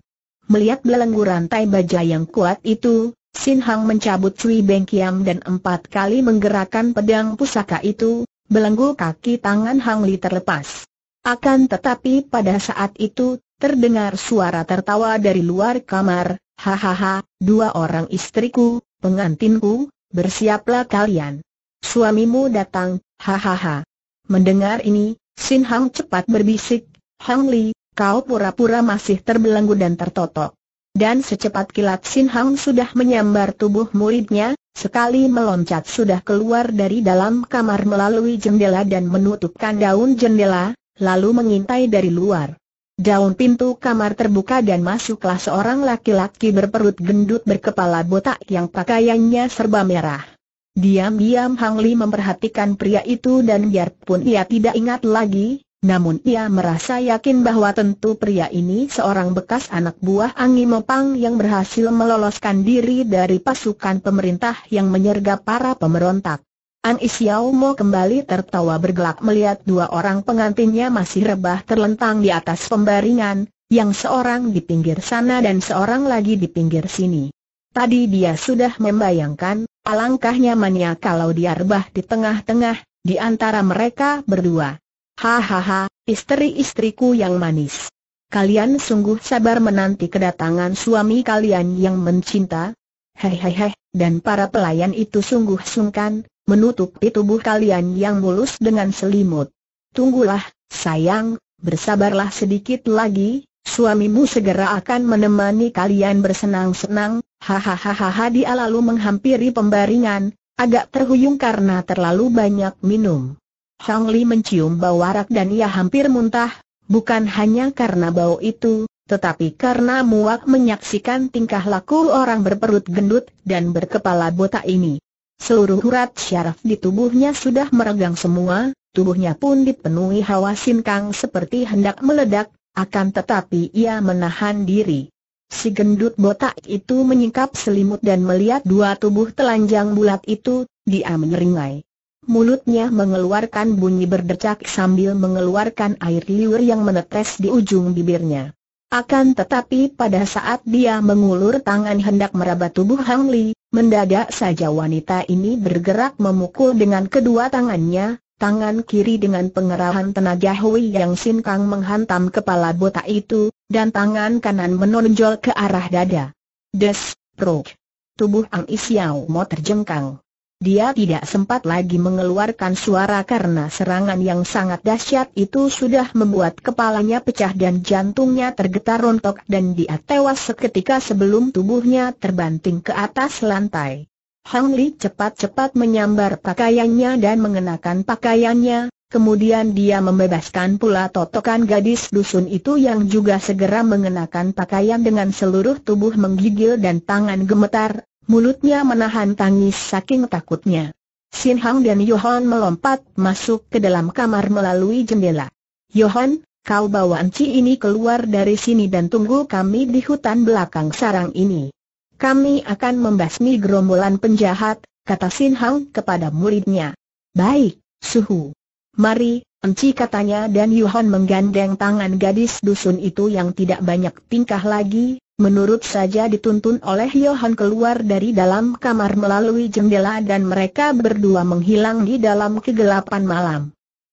Melihat belenggu rantai baja yang kuat itu, Sin Hang mencabut Cui Beng Kiam dan empat kali menggerakkan pedang pusaka itu, belenggu kaki tangan Hang Li terlepas. Akan tetapi pada saat itu, terdengar suara tertawa dari luar kamar, hahaha, dua orang istriku, pengantinku, bersiaplah kalian. Suamimu datang, hahaha. Mendengar ini, Sin Hang cepat berbisik, Hang Li, kau pura-pura masih terbelenggu dan tertotok. Dan secepat kilat Sin Hang sudah menyambar tubuh muridnya, sekali meloncat sudah keluar dari dalam kamar melalui jendela dan menutupkan daun jendela, lalu mengintai dari luar. Daun pintu kamar terbuka dan masuklah seorang laki-laki berperut gendut berkepala botak yang pakaiannya serba merah. Diam-diam Hang Li memperhatikan pria itu dan biarpun ia tidak ingat lagi, namun ia merasa yakin bahwa tentu pria ini seorang bekas anak buah Angi Mopang yang berhasil meloloskan diri dari pasukan pemerintah yang menyergap para pemberontak. Ang Isiao kembali tertawa bergelak melihat dua orang pengantinnya masih rebah terlentang di atas pembaringan, yang seorang di pinggir sana dan seorang lagi di pinggir sini. Tadi dia sudah membayangkan, alangkah nyamannya kalau dia rebah di tengah-tengah, di antara mereka berdua. Hahaha, istri-istriku yang manis. Kalian sungguh sabar menanti kedatangan suami kalian yang mencinta. Hehehe, dan para pelayan itu sungguh sungkan, menutupi tubuh kalian yang mulus dengan selimut. Tunggulah, sayang, bersabarlah sedikit lagi, suamimu segera akan menemani kalian bersenang-senang. Hahaha dia lalu menghampiri pembaringan, agak terhuyung karena terlalu banyak minum. Hang Li mencium bau arak dan ia hampir muntah, bukan hanya karena bau itu, tetapi karena muak menyaksikan tingkah laku orang berperut gendut dan berkepala botak ini. Seluruh urat syaraf di tubuhnya sudah meregang semua, tubuhnya pun dipenuhi hawa sinkang seperti hendak meledak, akan tetapi ia menahan diri. Si gendut botak itu menyingkap selimut dan melihat dua tubuh telanjang bulat itu, dia menyeringai. Mulutnya mengeluarkan bunyi berdecak sambil mengeluarkan air liur yang menetes di ujung bibirnya. Akan tetapi pada saat dia mengulur tangan hendak meraba tubuh Hang Li, mendadak saja wanita ini bergerak memukul dengan kedua tangannya, tangan kiri dengan pengerahan tenaga Hui Yang Sin Kang menghantam kepala botak itu, dan tangan kanan menonjol ke arah dada. Des, prok. Tubuh Ang Isiao mau terjengkang. Dia tidak sempat lagi mengeluarkan suara karena serangan yang sangat dahsyat itu sudah membuat kepalanya pecah dan jantungnya tergetar rontok dan dia tewas seketika sebelum tubuhnya terbanting ke atas lantai. Hang Li cepat-cepat menyambar pakaiannya dan mengenakan pakaiannya, kemudian dia membebaskan pula totokan gadis dusun itu yang juga segera mengenakan pakaian dengan seluruh tubuh menggigil dan tangan gemetar, Mulutnya menahan tangis saking takutnya. Sin Hang dan Yohan melompat masuk ke dalam kamar melalui jendela. Yohan, kau bawa Anci ini keluar dari sini dan tunggu kami di hutan belakang sarang ini. Kami akan membasmi gerombolan penjahat, kata Sin Hang kepada muridnya. Baik, Suhu. Mari, Enci katanya dan Yohan menggandeng tangan gadis dusun itu yang tidak banyak tingkah lagi, Menurut saja dituntun oleh Johan keluar dari dalam kamar melalui jendela dan mereka berdua menghilang di dalam kegelapan malam.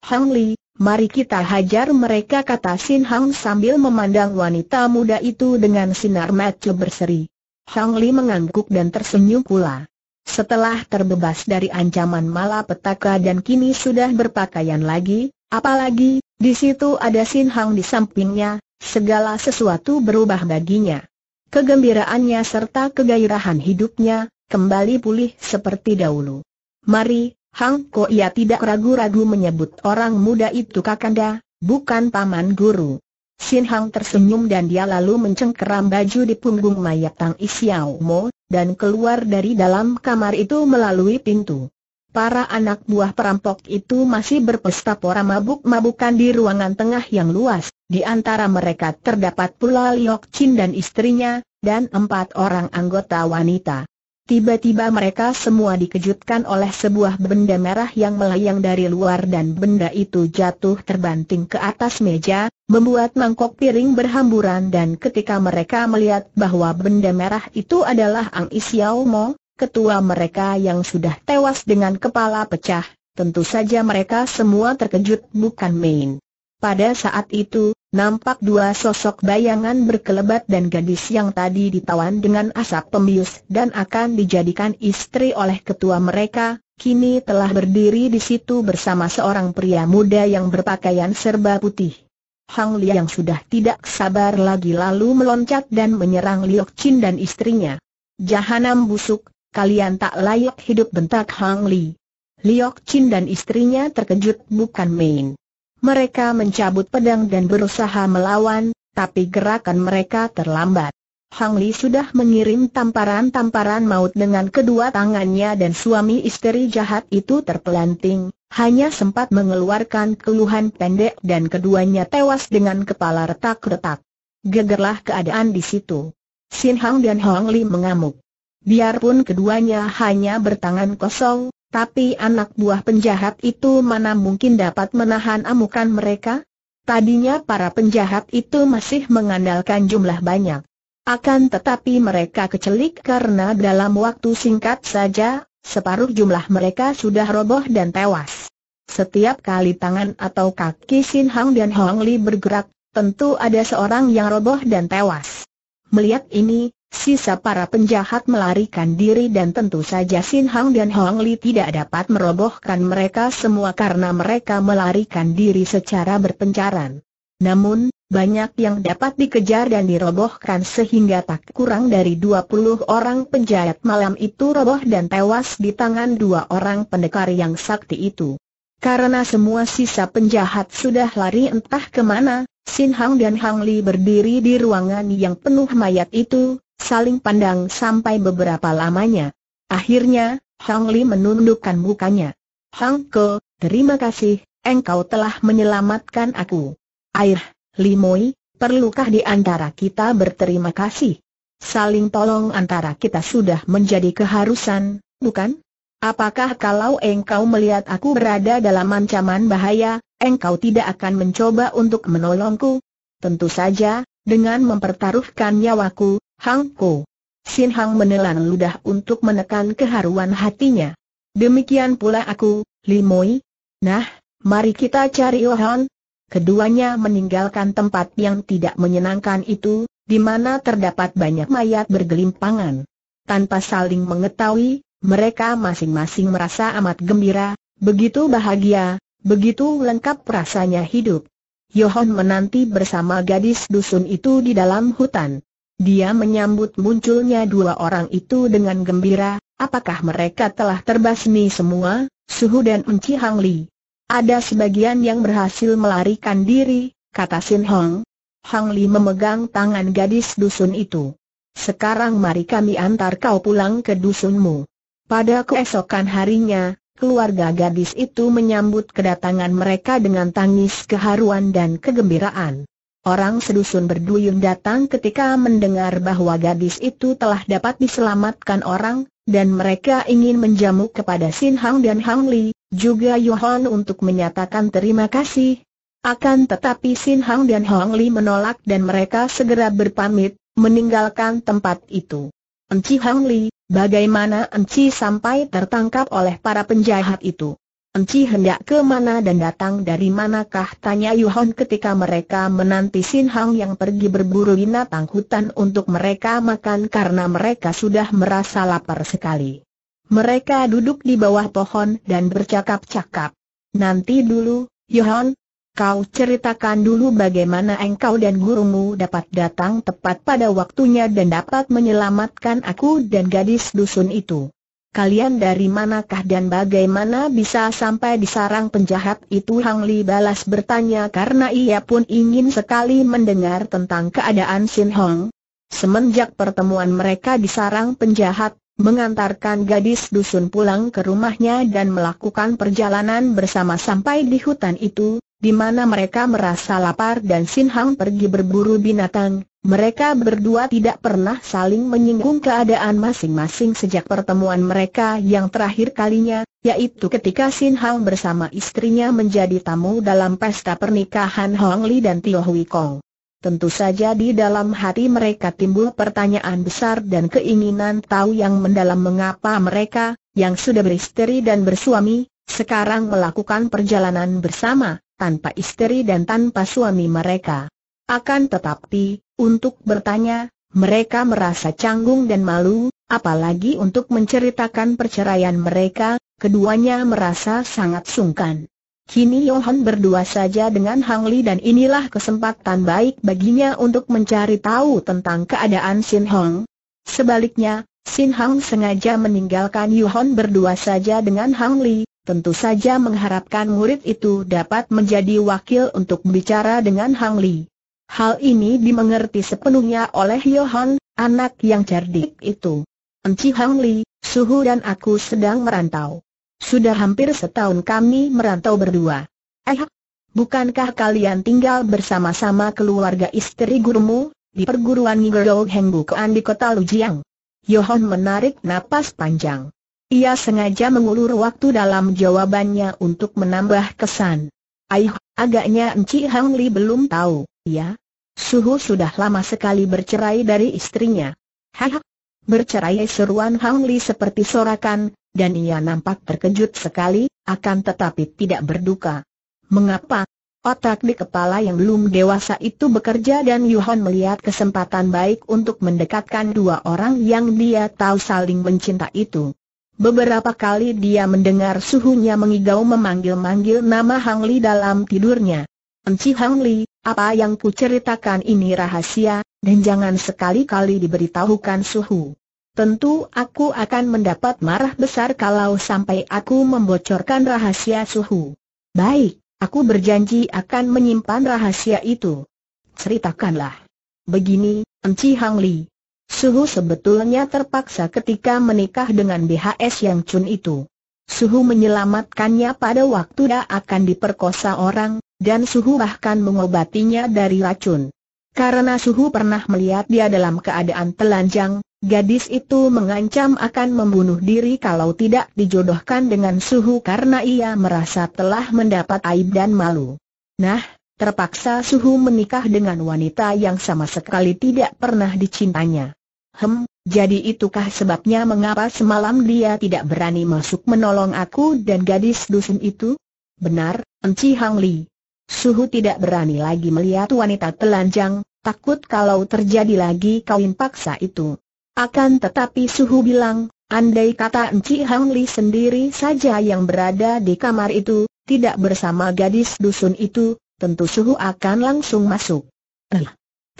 Hang Li, mari kita hajar mereka kata Sin Hang sambil memandang wanita muda itu dengan sinar mata berseri. Hang Li mengangguk dan tersenyum pula. Setelah terbebas dari ancaman malapetaka dan kini sudah berpakaian lagi, apalagi, di situ ada Sin Hang di sampingnya, Segala sesuatu berubah baginya. Kegembiraannya serta kegairahan hidupnya, kembali pulih seperti dahulu. Mari, Hang Ko ia tidak ragu-ragu menyebut orang muda itu kakanda, bukan paman guru. Sin Hang tersenyum dan dia lalu mencengkeram baju di punggung mayat Tang Isiao Mo, dan keluar dari dalam kamar itu melalui pintu. Para anak buah perampok itu masih berpesta pora mabuk-mabukan di ruangan tengah yang luas. Di antara mereka terdapat pula Liok Chin dan istrinya, dan empat orang anggota wanita. Tiba-tiba mereka semua dikejutkan oleh sebuah benda merah yang melayang dari luar dan benda itu jatuh terbanting ke atas meja, membuat mangkok piring berhamburan dan ketika mereka melihat bahwa benda merah itu adalah Ang Isiao Mo, ketua mereka yang sudah tewas dengan kepala pecah, tentu saja mereka semua terkejut bukan main. Pada saat itu, nampak dua sosok bayangan berkelebat dan gadis yang tadi ditawan dengan asap pembius dan akan dijadikan istri oleh ketua mereka, kini telah berdiri di situ bersama seorang pria muda yang berpakaian serba putih. Hang Li yang sudah tidak sabar lagi lalu meloncat dan menyerang Liok Chin dan istrinya. Jahanam busuk, kalian tak layak hidup bentak Hang Li. Liok Chin dan istrinya terkejut bukan main. Mereka mencabut pedang dan berusaha melawan, tapi gerakan mereka terlambat. Hang Li sudah mengirim tamparan-tamparan maut dengan kedua tangannya dan suami istri jahat itu terpelanting, hanya sempat mengeluarkan keluhan pendek dan keduanya tewas dengan kepala retak-retak. Gegerlah keadaan di situ. Sin Hang dan Hong Li mengamuk. Biarpun keduanya hanya bertangan kosong, tapi anak buah penjahat itu mana mungkin dapat menahan amukan mereka? Tadinya para penjahat itu masih mengandalkan jumlah banyak. Akan tetapi mereka kecelik karena dalam waktu singkat saja, separuh jumlah mereka sudah roboh dan tewas. Setiap kali tangan atau kaki Sin Hang dan Hong Li bergerak, tentu ada seorang yang roboh dan tewas. Melihat ini, Sisa para penjahat melarikan diri dan tentu saja Sin Hang dan Hong Li tidak dapat merobohkan mereka semua karena mereka melarikan diri secara berpencaran. Namun, banyak yang dapat dikejar dan dirobohkan sehingga tak kurang dari 20 orang penjahat malam itu roboh dan tewas di tangan dua orang pendekar yang sakti itu. Karena semua sisa penjahat sudah lari entah kemana, Sin Hang dan Hang Li berdiri di ruangan yang penuh mayat itu, saling pandang sampai beberapa lamanya. Akhirnya, Hang Li menundukkan mukanya. Hang Ke, terima kasih, engkau telah menyelamatkan aku. Air, Limoi, perlukah di antara kita berterima kasih? Saling tolong antara kita sudah menjadi keharusan, bukan? Apakah kalau engkau melihat aku berada dalam ancaman bahaya, engkau tidak akan mencoba untuk menolongku? Tentu saja, dengan mempertaruhkan nyawaku, Hang Ko. Sin Hang menelan ludah untuk menekan keharuan hatinya. Demikian pula aku, Limoi. Nah, mari kita cari Ohan. Oh Keduanya meninggalkan tempat yang tidak menyenangkan itu, di mana terdapat banyak mayat bergelimpangan. Tanpa saling mengetahui, mereka masing-masing merasa amat gembira, begitu bahagia, begitu lengkap rasanya hidup. Yohon menanti bersama gadis dusun itu di dalam hutan. Dia menyambut munculnya dua orang itu dengan gembira, apakah mereka telah terbasmi semua, Suhu dan Enci Hang Li. Ada sebagian yang berhasil melarikan diri, kata Sin Hong. Hang Li memegang tangan gadis dusun itu. Sekarang mari kami antar kau pulang ke dusunmu. Pada keesokan harinya, keluarga gadis itu menyambut kedatangan mereka dengan tangis keharuan dan kegembiraan. Orang sedusun berduyun datang ketika mendengar bahwa gadis itu telah dapat diselamatkan orang, dan mereka ingin menjamu kepada Sin Hang dan Hang Li, juga Yohan untuk menyatakan terima kasih. Akan tetapi Sin Hang dan Hang Li menolak dan mereka segera berpamit, meninggalkan tempat itu. Enci Hang Li, Bagaimana Enci sampai tertangkap oleh para penjahat itu? Enci hendak ke mana dan datang dari manakah tanya Yuhon ketika mereka menanti Sin Hang yang pergi berburu binatang hutan untuk mereka makan karena mereka sudah merasa lapar sekali. Mereka duduk di bawah pohon dan bercakap-cakap. Nanti dulu, Yohan, Kau ceritakan dulu bagaimana engkau dan gurumu dapat datang tepat pada waktunya dan dapat menyelamatkan aku dan gadis dusun itu. Kalian dari manakah dan bagaimana bisa sampai di sarang penjahat itu Hang Li balas bertanya karena ia pun ingin sekali mendengar tentang keadaan Sin Hong. Semenjak pertemuan mereka di sarang penjahat, mengantarkan gadis dusun pulang ke rumahnya dan melakukan perjalanan bersama sampai di hutan itu, di mana mereka merasa lapar dan Sin Hang pergi berburu binatang, mereka berdua tidak pernah saling menyinggung keadaan masing-masing sejak pertemuan mereka yang terakhir kalinya, yaitu ketika Sin Hang bersama istrinya menjadi tamu dalam pesta pernikahan Hong Li dan Tio Hui Kong. Tentu saja di dalam hati mereka timbul pertanyaan besar dan keinginan tahu yang mendalam mengapa mereka, yang sudah beristeri dan bersuami, sekarang melakukan perjalanan bersama, tanpa istri dan tanpa suami mereka. Akan tetapi, untuk bertanya, mereka merasa canggung dan malu, apalagi untuk menceritakan perceraian mereka, keduanya merasa sangat sungkan. Kini Yohan berdua saja dengan Hang Li dan inilah kesempatan baik baginya untuk mencari tahu tentang keadaan Sin Hong. Sebaliknya, Sin Hong sengaja meninggalkan Yohan berdua saja dengan Hang Li, tentu saja mengharapkan murid itu dapat menjadi wakil untuk bicara dengan Hang Li. Hal ini dimengerti sepenuhnya oleh Yohan, anak yang cerdik itu. Enci Hang Li, Suhu dan aku sedang merantau. Sudah hampir setahun kami merantau berdua. Eh, bukankah kalian tinggal bersama-sama keluarga istri gurumu, di perguruan Ngigero Hengbukuan di kota Lujiang? Yohan menarik napas panjang. Ia sengaja mengulur waktu dalam jawabannya untuk menambah kesan. Aih, agaknya Enci Hang Li belum tahu, ya? Suhu sudah lama sekali bercerai dari istrinya. Hah! bercerai seruan Hang Li seperti sorakan, dan ia nampak terkejut sekali, akan tetapi tidak berduka. Mengapa? Otak di kepala yang belum dewasa itu bekerja dan Yuhan melihat kesempatan baik untuk mendekatkan dua orang yang dia tahu saling mencinta itu. Beberapa kali dia mendengar suhunya mengigau memanggil-manggil nama Hang Li dalam tidurnya. Enci Hang Li, apa yang ku ceritakan ini rahasia, dan jangan sekali-kali diberitahukan suhu. Tentu aku akan mendapat marah besar kalau sampai aku membocorkan rahasia suhu. Baik, aku berjanji akan menyimpan rahasia itu. Ceritakanlah. Begini, Enci Hang Li, Suhu sebetulnya terpaksa ketika menikah dengan BHS Yang cun itu. Suhu menyelamatkannya pada waktu dia akan diperkosa orang, dan Suhu bahkan mengobatinya dari racun. Karena Suhu pernah melihat dia dalam keadaan telanjang, gadis itu mengancam akan membunuh diri kalau tidak dijodohkan dengan Suhu karena ia merasa telah mendapat aib dan malu. Nah, terpaksa Suhu menikah dengan wanita yang sama sekali tidak pernah dicintanya. Hem, jadi itukah sebabnya mengapa semalam dia tidak berani masuk menolong aku dan gadis dusun itu? Benar, Enci Hang Li. Suhu tidak berani lagi melihat wanita telanjang, takut kalau terjadi lagi kawin paksa itu. Akan tetapi Suhu bilang, andai kata Enci Hang Li sendiri saja yang berada di kamar itu, tidak bersama gadis dusun itu, tentu Suhu akan langsung masuk. Eh,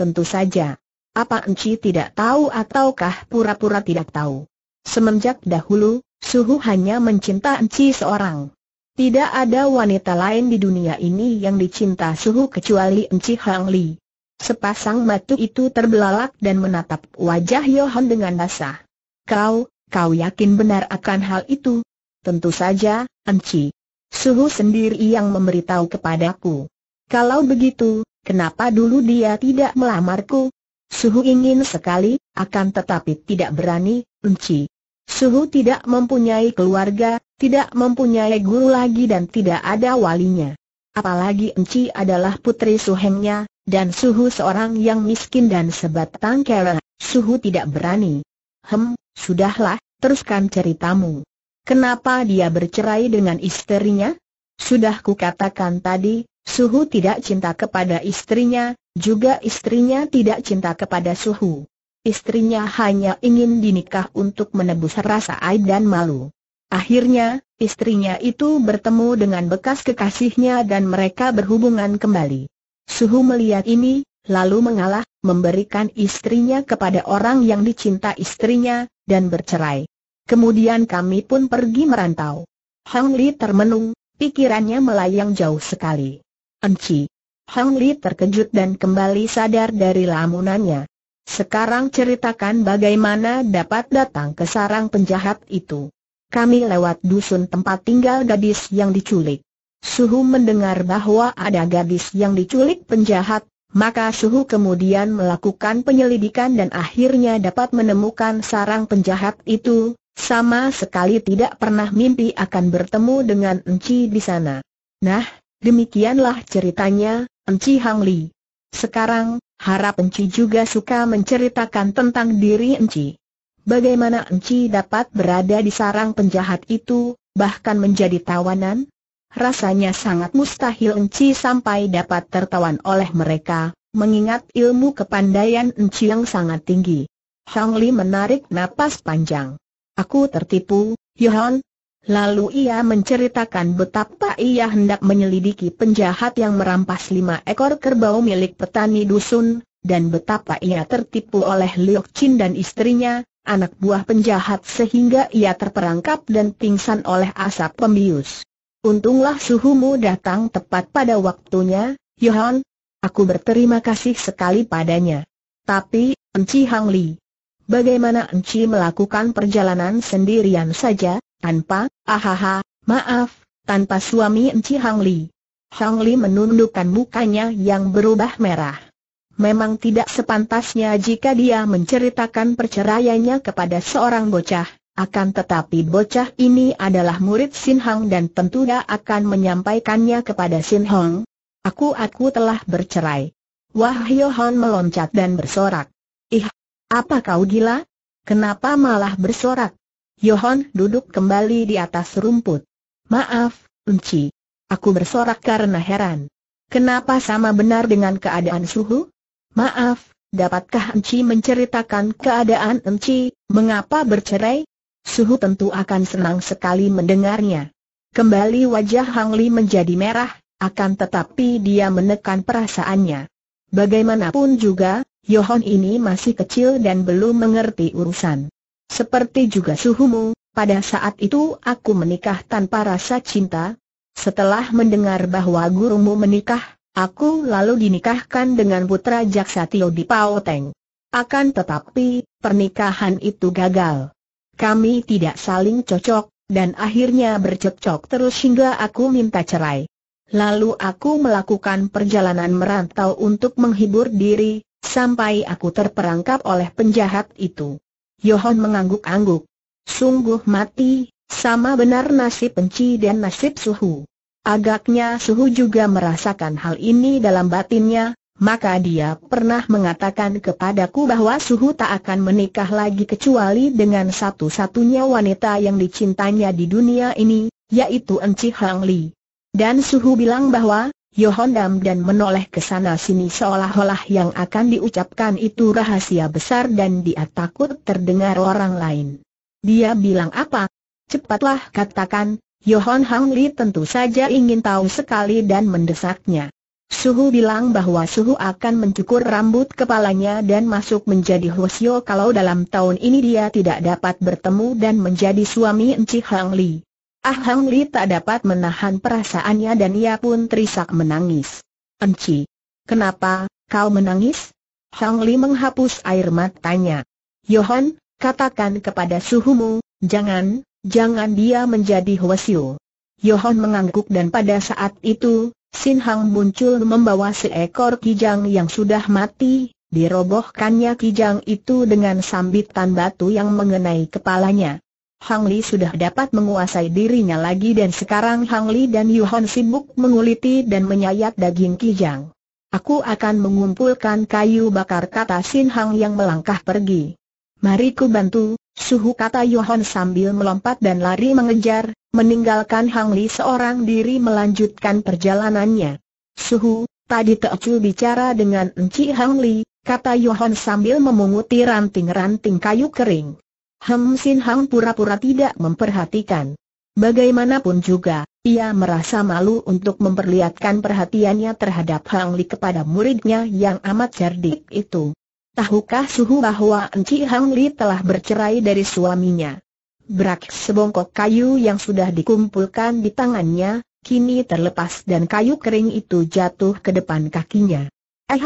tentu saja. Apa Enci tidak tahu ataukah pura-pura tidak tahu? Semenjak dahulu, Suhu hanya mencinta Enci seorang. Tidak ada wanita lain di dunia ini yang dicinta Suhu kecuali Enci Hang Li. Sepasang mata itu terbelalak dan menatap wajah Yohan dengan basah. Kau, kau yakin benar akan hal itu? Tentu saja, Enci. Suhu sendiri yang memberitahu kepadaku. Kalau begitu, kenapa dulu dia tidak melamarku? Suhu ingin sekali, akan tetapi tidak berani, enci. Suhu tidak mempunyai keluarga, tidak mempunyai guru lagi dan tidak ada walinya. Apalagi enci adalah putri suhengnya, dan Suhu seorang yang miskin dan sebatang kera, Suhu tidak berani. Hem, sudahlah, teruskan ceritamu. Kenapa dia bercerai dengan istrinya? Sudah kukatakan tadi, Suhu tidak cinta kepada istrinya, juga istrinya tidak cinta kepada Suhu. Istrinya hanya ingin dinikah untuk menebus rasa aib dan malu. Akhirnya, istrinya itu bertemu dengan bekas kekasihnya dan mereka berhubungan kembali. Suhu melihat ini, lalu mengalah, memberikan istrinya kepada orang yang dicinta istrinya, dan bercerai. Kemudian kami pun pergi merantau. Hang Li termenung, pikirannya melayang jauh sekali. Enci. Hong Li terkejut dan kembali sadar dari lamunannya. Sekarang ceritakan bagaimana dapat datang ke sarang penjahat itu. Kami lewat dusun tempat tinggal gadis yang diculik. Suhu mendengar bahwa ada gadis yang diculik penjahat, maka Suhu kemudian melakukan penyelidikan dan akhirnya dapat menemukan sarang penjahat itu, sama sekali tidak pernah mimpi akan bertemu dengan Enci di sana. Nah, Demikianlah ceritanya, Enci Hang Li. Sekarang, harap Enci juga suka menceritakan tentang diri Enci. Bagaimana Enci dapat berada di sarang penjahat itu, bahkan menjadi tawanan? Rasanya sangat mustahil Enci sampai dapat tertawan oleh mereka, mengingat ilmu kepandaian Enci yang sangat tinggi. Hang Li menarik napas panjang. Aku tertipu, Yohan, Lalu ia menceritakan betapa ia hendak menyelidiki penjahat yang merampas lima ekor kerbau milik petani dusun, dan betapa ia tertipu oleh Liok Chin dan istrinya, anak buah penjahat sehingga ia terperangkap dan pingsan oleh asap pembius. Untunglah suhumu datang tepat pada waktunya, Yohan. Aku berterima kasih sekali padanya. Tapi, Enci Hang Li, bagaimana Enci melakukan perjalanan sendirian saja? Tanpa, ahaha, maaf, tanpa suami Enci Hang Li. Hang Li menundukkan mukanya yang berubah merah. Memang tidak sepantasnya jika dia menceritakan perceraiannya kepada seorang bocah, akan tetapi bocah ini adalah murid Sin Hang dan tentu dia akan menyampaikannya kepada Sin Hong. Aku aku telah bercerai. Wah Yohan meloncat dan bersorak. Ih, apa kau gila? Kenapa malah bersorak? Yohon duduk kembali di atas rumput. Maaf, Unci. Aku bersorak karena heran. Kenapa sama benar dengan keadaan suhu? Maaf, dapatkah Enci menceritakan keadaan Enci, mengapa bercerai? Suhu tentu akan senang sekali mendengarnya. Kembali wajah Hang Li menjadi merah, akan tetapi dia menekan perasaannya. Bagaimanapun juga, Yohon ini masih kecil dan belum mengerti urusan. Seperti juga suhumu, pada saat itu aku menikah tanpa rasa cinta. Setelah mendengar bahwa gurumu menikah, aku lalu dinikahkan dengan putra Tio di Paoteng. Akan tetapi, pernikahan itu gagal. Kami tidak saling cocok, dan akhirnya bercocok terus hingga aku minta cerai. Lalu aku melakukan perjalanan merantau untuk menghibur diri, sampai aku terperangkap oleh penjahat itu. Yohon mengangguk-angguk. Sungguh mati, sama benar nasib penci dan nasib suhu. Agaknya suhu juga merasakan hal ini dalam batinnya, maka dia pernah mengatakan kepadaku bahwa suhu tak akan menikah lagi kecuali dengan satu-satunya wanita yang dicintanya di dunia ini, yaitu Enci Hang Li. Dan suhu bilang bahwa, Yohondam dan menoleh ke sana sini seolah-olah yang akan diucapkan itu rahasia besar dan dia takut terdengar orang lain. Dia bilang apa? Cepatlah katakan, Yohon Hang Li tentu saja ingin tahu sekali dan mendesaknya. Suhu bilang bahwa Suhu akan mencukur rambut kepalanya dan masuk menjadi Hwasyo kalau dalam tahun ini dia tidak dapat bertemu dan menjadi suami Enci Hang Li. Ah Hang Li tak dapat menahan perasaannya dan ia pun terisak menangis. Enci, kenapa, kau menangis? Hang Li menghapus air matanya. Yohan, katakan kepada suhumu, jangan, jangan dia menjadi Hwasyu. Yohan mengangguk dan pada saat itu, Sin Hang muncul membawa seekor kijang yang sudah mati, dirobohkannya kijang itu dengan sambitan batu yang mengenai kepalanya. Hang Li sudah dapat menguasai dirinya lagi dan sekarang Hang Li dan Yuhon sibuk menguliti dan menyayat daging kijang. Aku akan mengumpulkan kayu bakar kata Sin Hang yang melangkah pergi. Mari ku bantu, suhu kata Yohon sambil melompat dan lari mengejar, meninggalkan Hang Li seorang diri melanjutkan perjalanannya. Suhu, tadi Teocu bicara dengan Enci Hang Li, kata Yohon sambil memunguti ranting-ranting kayu kering. Hem Sin Hang pura-pura tidak memperhatikan. Bagaimanapun juga, ia merasa malu untuk memperlihatkan perhatiannya terhadap Hang Li kepada muridnya yang amat cerdik itu. Tahukah suhu bahwa Enci Hang Li telah bercerai dari suaminya? Berak sebongkok kayu yang sudah dikumpulkan di tangannya, kini terlepas dan kayu kering itu jatuh ke depan kakinya. Eh,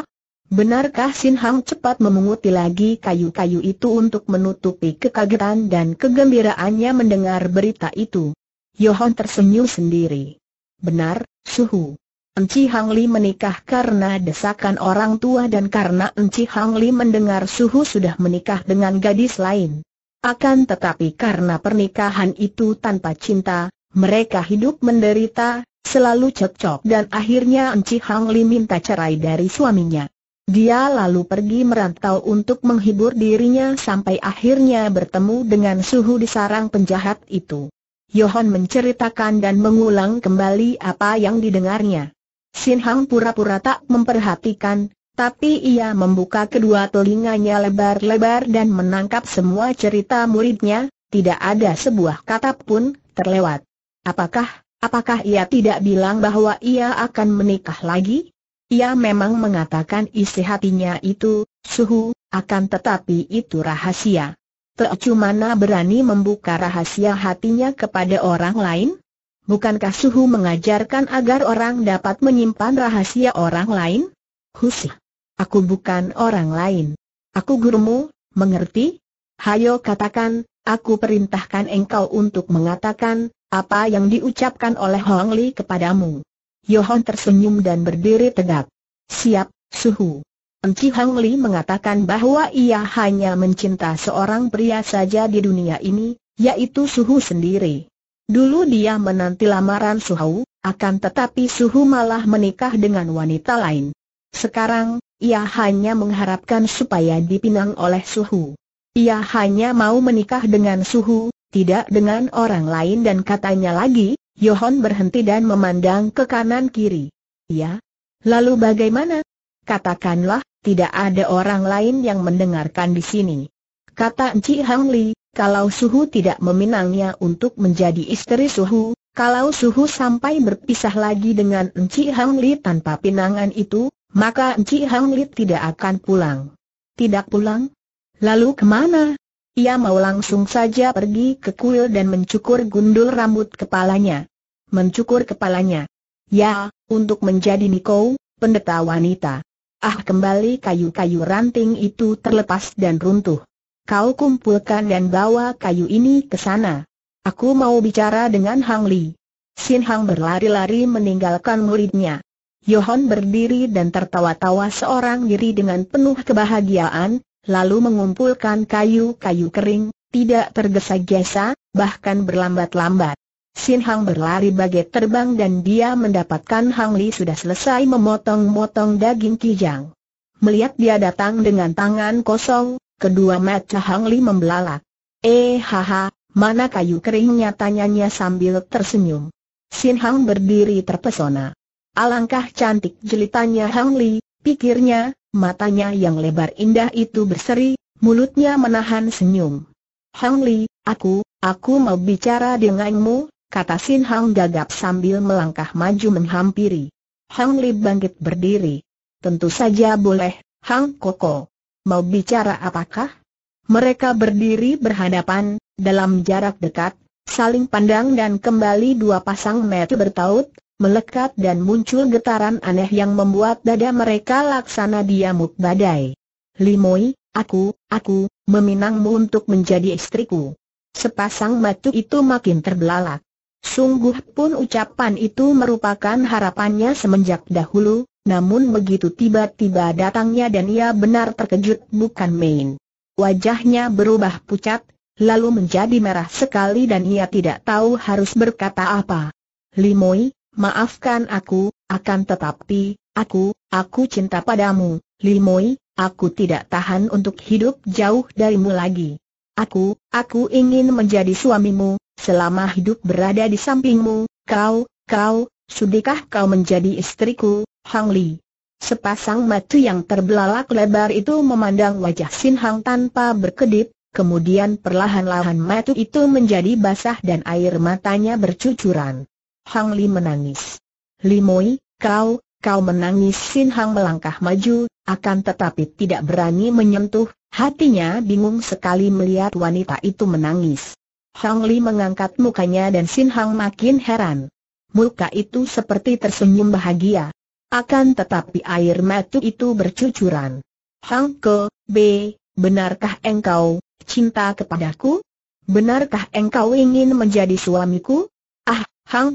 Benarkah Sin Hang cepat memunguti lagi kayu-kayu itu untuk menutupi kekagetan dan kegembiraannya mendengar berita itu? Yohon tersenyum sendiri. Benar, Suhu. Enci Hang Li menikah karena desakan orang tua dan karena Enci Hang Li mendengar Suhu sudah menikah dengan gadis lain. Akan tetapi karena pernikahan itu tanpa cinta, mereka hidup menderita, selalu cekcok dan akhirnya Enci Hang Li minta cerai dari suaminya. Dia lalu pergi merantau untuk menghibur dirinya sampai akhirnya bertemu dengan suhu di sarang penjahat itu. Yohan menceritakan dan mengulang kembali apa yang didengarnya. Sin Hang pura-pura tak memperhatikan, tapi ia membuka kedua telinganya lebar-lebar dan menangkap semua cerita muridnya, tidak ada sebuah kata pun terlewat. Apakah, apakah ia tidak bilang bahwa ia akan menikah lagi? Ia memang mengatakan isi hatinya itu, suhu, akan tetapi itu rahasia. Teocu berani membuka rahasia hatinya kepada orang lain? Bukankah suhu mengajarkan agar orang dapat menyimpan rahasia orang lain? Husih. Aku bukan orang lain. Aku gurumu, mengerti? Hayo katakan, aku perintahkan engkau untuk mengatakan, apa yang diucapkan oleh Hong Li kepadamu. Yohon tersenyum dan berdiri tegak. Siap, suhu. Enci Hang Li mengatakan bahwa ia hanya mencinta seorang pria saja di dunia ini, yaitu suhu sendiri. Dulu dia menanti lamaran suhu, akan tetapi suhu malah menikah dengan wanita lain. Sekarang, ia hanya mengharapkan supaya dipinang oleh suhu. Ia hanya mau menikah dengan suhu, tidak dengan orang lain dan katanya lagi, Yohon berhenti dan memandang ke kanan kiri. Ya? Lalu bagaimana? Katakanlah, tidak ada orang lain yang mendengarkan di sini. Kata Enci Hang Li, kalau Suhu tidak meminangnya untuk menjadi istri Suhu, kalau Suhu sampai berpisah lagi dengan Enci Hang Li tanpa pinangan itu, maka Enci Hang Li tidak akan pulang. Tidak pulang? Lalu kemana? Ia mau langsung saja pergi ke kuil dan mencukur gundul rambut kepalanya. Mencukur kepalanya. Ya, untuk menjadi Niko, pendeta wanita. Ah kembali kayu-kayu ranting itu terlepas dan runtuh. Kau kumpulkan dan bawa kayu ini ke sana. Aku mau bicara dengan Hang Li. Sin Hang berlari-lari meninggalkan muridnya. Yohon berdiri dan tertawa-tawa seorang diri dengan penuh kebahagiaan, lalu mengumpulkan kayu-kayu kering, tidak tergesa-gesa, bahkan berlambat-lambat. Sin Hang berlari bagai terbang dan dia mendapatkan Hang Li sudah selesai memotong-motong daging kijang. Melihat dia datang dengan tangan kosong, kedua mata Hang Li membelalak. Eh haha, mana kayu keringnya tanyanya sambil tersenyum. Sin Hang berdiri terpesona. Alangkah cantik jelitanya Hang Li, pikirnya, matanya yang lebar indah itu berseri, mulutnya menahan senyum. Hang Li, aku, aku mau bicara denganmu, kata Sin Hang gagap sambil melangkah maju menghampiri. Hang Li bangkit berdiri. Tentu saja boleh, Hang Koko. Mau bicara apakah? Mereka berdiri berhadapan, dalam jarak dekat, saling pandang dan kembali dua pasang mata bertaut, melekat dan muncul getaran aneh yang membuat dada mereka laksana diamuk badai. Limoi, aku, aku, meminangmu untuk menjadi istriku. Sepasang matu itu makin terbelalak. Sungguh pun ucapan itu merupakan harapannya semenjak dahulu, namun begitu tiba-tiba datangnya dan ia benar terkejut bukan main. Wajahnya berubah pucat, lalu menjadi merah sekali dan ia tidak tahu harus berkata apa. Limoi, maafkan aku, akan tetapi, aku, aku cinta padamu, Limoi, aku tidak tahan untuk hidup jauh darimu lagi. Aku, aku ingin menjadi suamimu, selama hidup berada di sampingmu, kau, kau, sudikah kau menjadi istriku, Hang Li? Sepasang mata yang terbelalak lebar itu memandang wajah Sin Hang tanpa berkedip, kemudian perlahan-lahan mata itu menjadi basah dan air matanya bercucuran. Hang Li menangis. Limoi, kau, kau menangis Sin Hang melangkah maju, akan tetapi tidak berani menyentuh, hatinya bingung sekali melihat wanita itu menangis. Hang Li mengangkat mukanya dan Sin Hang makin heran. Muka itu seperti tersenyum bahagia. Akan tetapi air mata itu bercucuran. Hang Ke, B, benarkah engkau cinta kepadaku? Benarkah engkau ingin menjadi suamiku? Ah,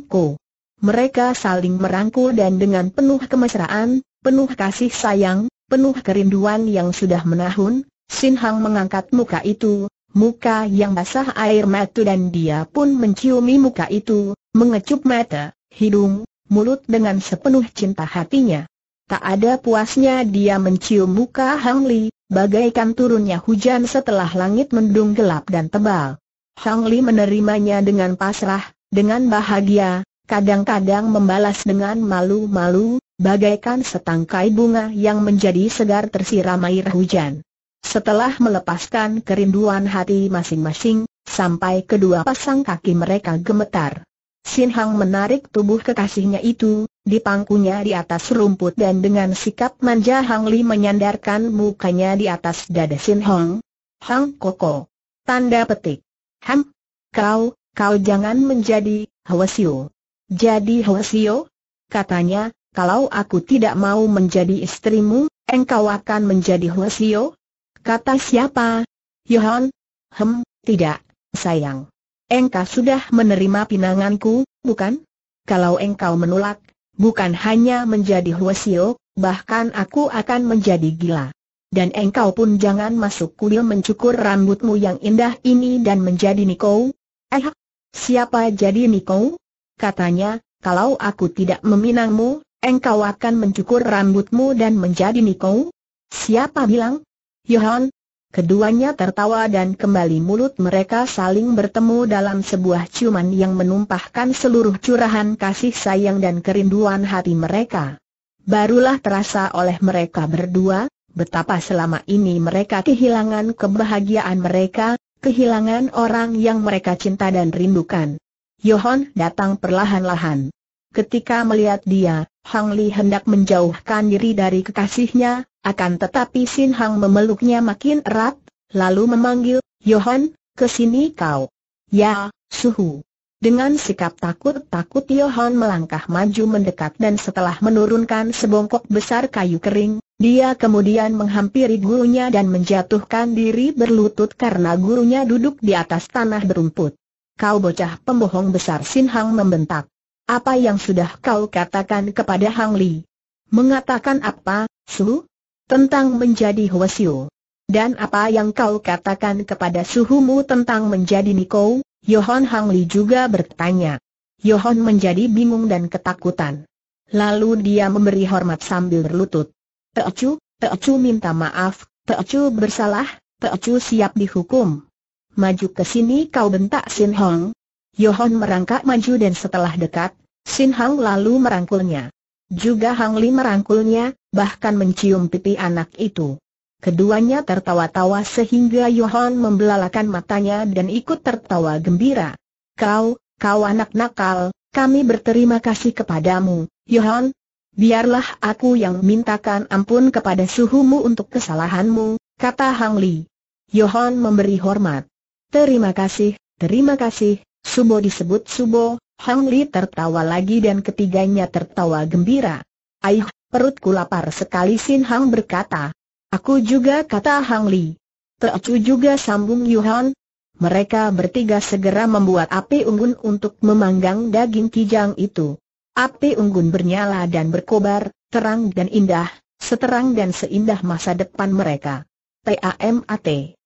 Ko. Mereka saling merangkul dan dengan penuh kemesraan, penuh kasih sayang, penuh kerinduan yang sudah menahun, Sin Hang mengangkat muka itu, muka yang basah air mata dan dia pun menciumi muka itu, mengecup mata, hidung, mulut dengan sepenuh cinta hatinya. Tak ada puasnya dia mencium muka Hang Li, bagaikan turunnya hujan setelah langit mendung gelap dan tebal. Hang Li menerimanya dengan pasrah, dengan bahagia, kadang-kadang membalas dengan malu-malu, bagaikan setangkai bunga yang menjadi segar tersiram air hujan. Setelah melepaskan kerinduan hati masing-masing, sampai kedua pasang kaki mereka gemetar. Sin Hang menarik tubuh kekasihnya itu, dipangkunya di atas rumput dan dengan sikap manja Hang Li menyandarkan mukanya di atas dada Sin Hong. Hang Koko. Tanda petik. Ham, kau, Kau jangan menjadi Hwasio. Jadi Hwasio? Katanya, kalau aku tidak mau menjadi istrimu, engkau akan menjadi Hwasio? Kata siapa? Yohan? Hem, tidak, sayang. Engkau sudah menerima pinanganku, bukan? Kalau engkau menolak, bukan hanya menjadi Hwasio, bahkan aku akan menjadi gila. Dan engkau pun jangan masuk kuil mencukur rambutmu yang indah ini dan menjadi Nikou, Eh, siapa jadi Niko? Katanya, kalau aku tidak meminangmu, engkau akan mencukur rambutmu dan menjadi Niko? Siapa bilang? Yohan. Keduanya tertawa dan kembali mulut mereka saling bertemu dalam sebuah ciuman yang menumpahkan seluruh curahan kasih sayang dan kerinduan hati mereka. Barulah terasa oleh mereka berdua, betapa selama ini mereka kehilangan kebahagiaan mereka, kehilangan orang yang mereka cinta dan rindukan. Yohon datang perlahan-lahan. Ketika melihat dia, Hang Li hendak menjauhkan diri dari kekasihnya, akan tetapi Sin Hang memeluknya makin erat, lalu memanggil, Yohon, sini kau. Ya, suhu. Dengan sikap takut-takut Yohon melangkah maju mendekat dan setelah menurunkan sebongkok besar kayu kering, dia kemudian menghampiri gurunya dan menjatuhkan diri berlutut karena gurunya duduk di atas tanah berumput. Kau bocah pembohong besar Sin Hang membentak. Apa yang sudah kau katakan kepada Hang Li? Mengatakan apa, Su? Tentang menjadi Hwasyo. Dan apa yang kau katakan kepada suhumu tentang menjadi Niko? Yohon Hang Li juga bertanya. Yohon menjadi bingung dan ketakutan. Lalu dia memberi hormat sambil berlutut. Teocu, Teocu minta maaf, Teocu bersalah, Teocu siap dihukum. Maju ke sini kau bentak Sin Hong. Yohon merangkak maju dan setelah dekat, Sin Hong lalu merangkulnya. Juga Hang Li merangkulnya, bahkan mencium pipi anak itu. Keduanya tertawa-tawa sehingga Yohon membelalakan matanya dan ikut tertawa gembira. Kau, kau anak nakal, kami berterima kasih kepadamu, Yohon, biarlah aku yang mintakan ampun kepada suhumu untuk kesalahanmu, kata Hang Li. Yohan memberi hormat. Terima kasih, terima kasih, Subo disebut Subo, Hang Li tertawa lagi dan ketiganya tertawa gembira. Aih, perutku lapar sekali Sin Hang berkata. Aku juga kata Hang Li. Teocu juga sambung Yohan. mereka bertiga segera membuat api unggun untuk memanggang daging kijang itu. Api unggun bernyala dan berkobar, terang dan indah, seterang dan seindah masa depan mereka. PAMAT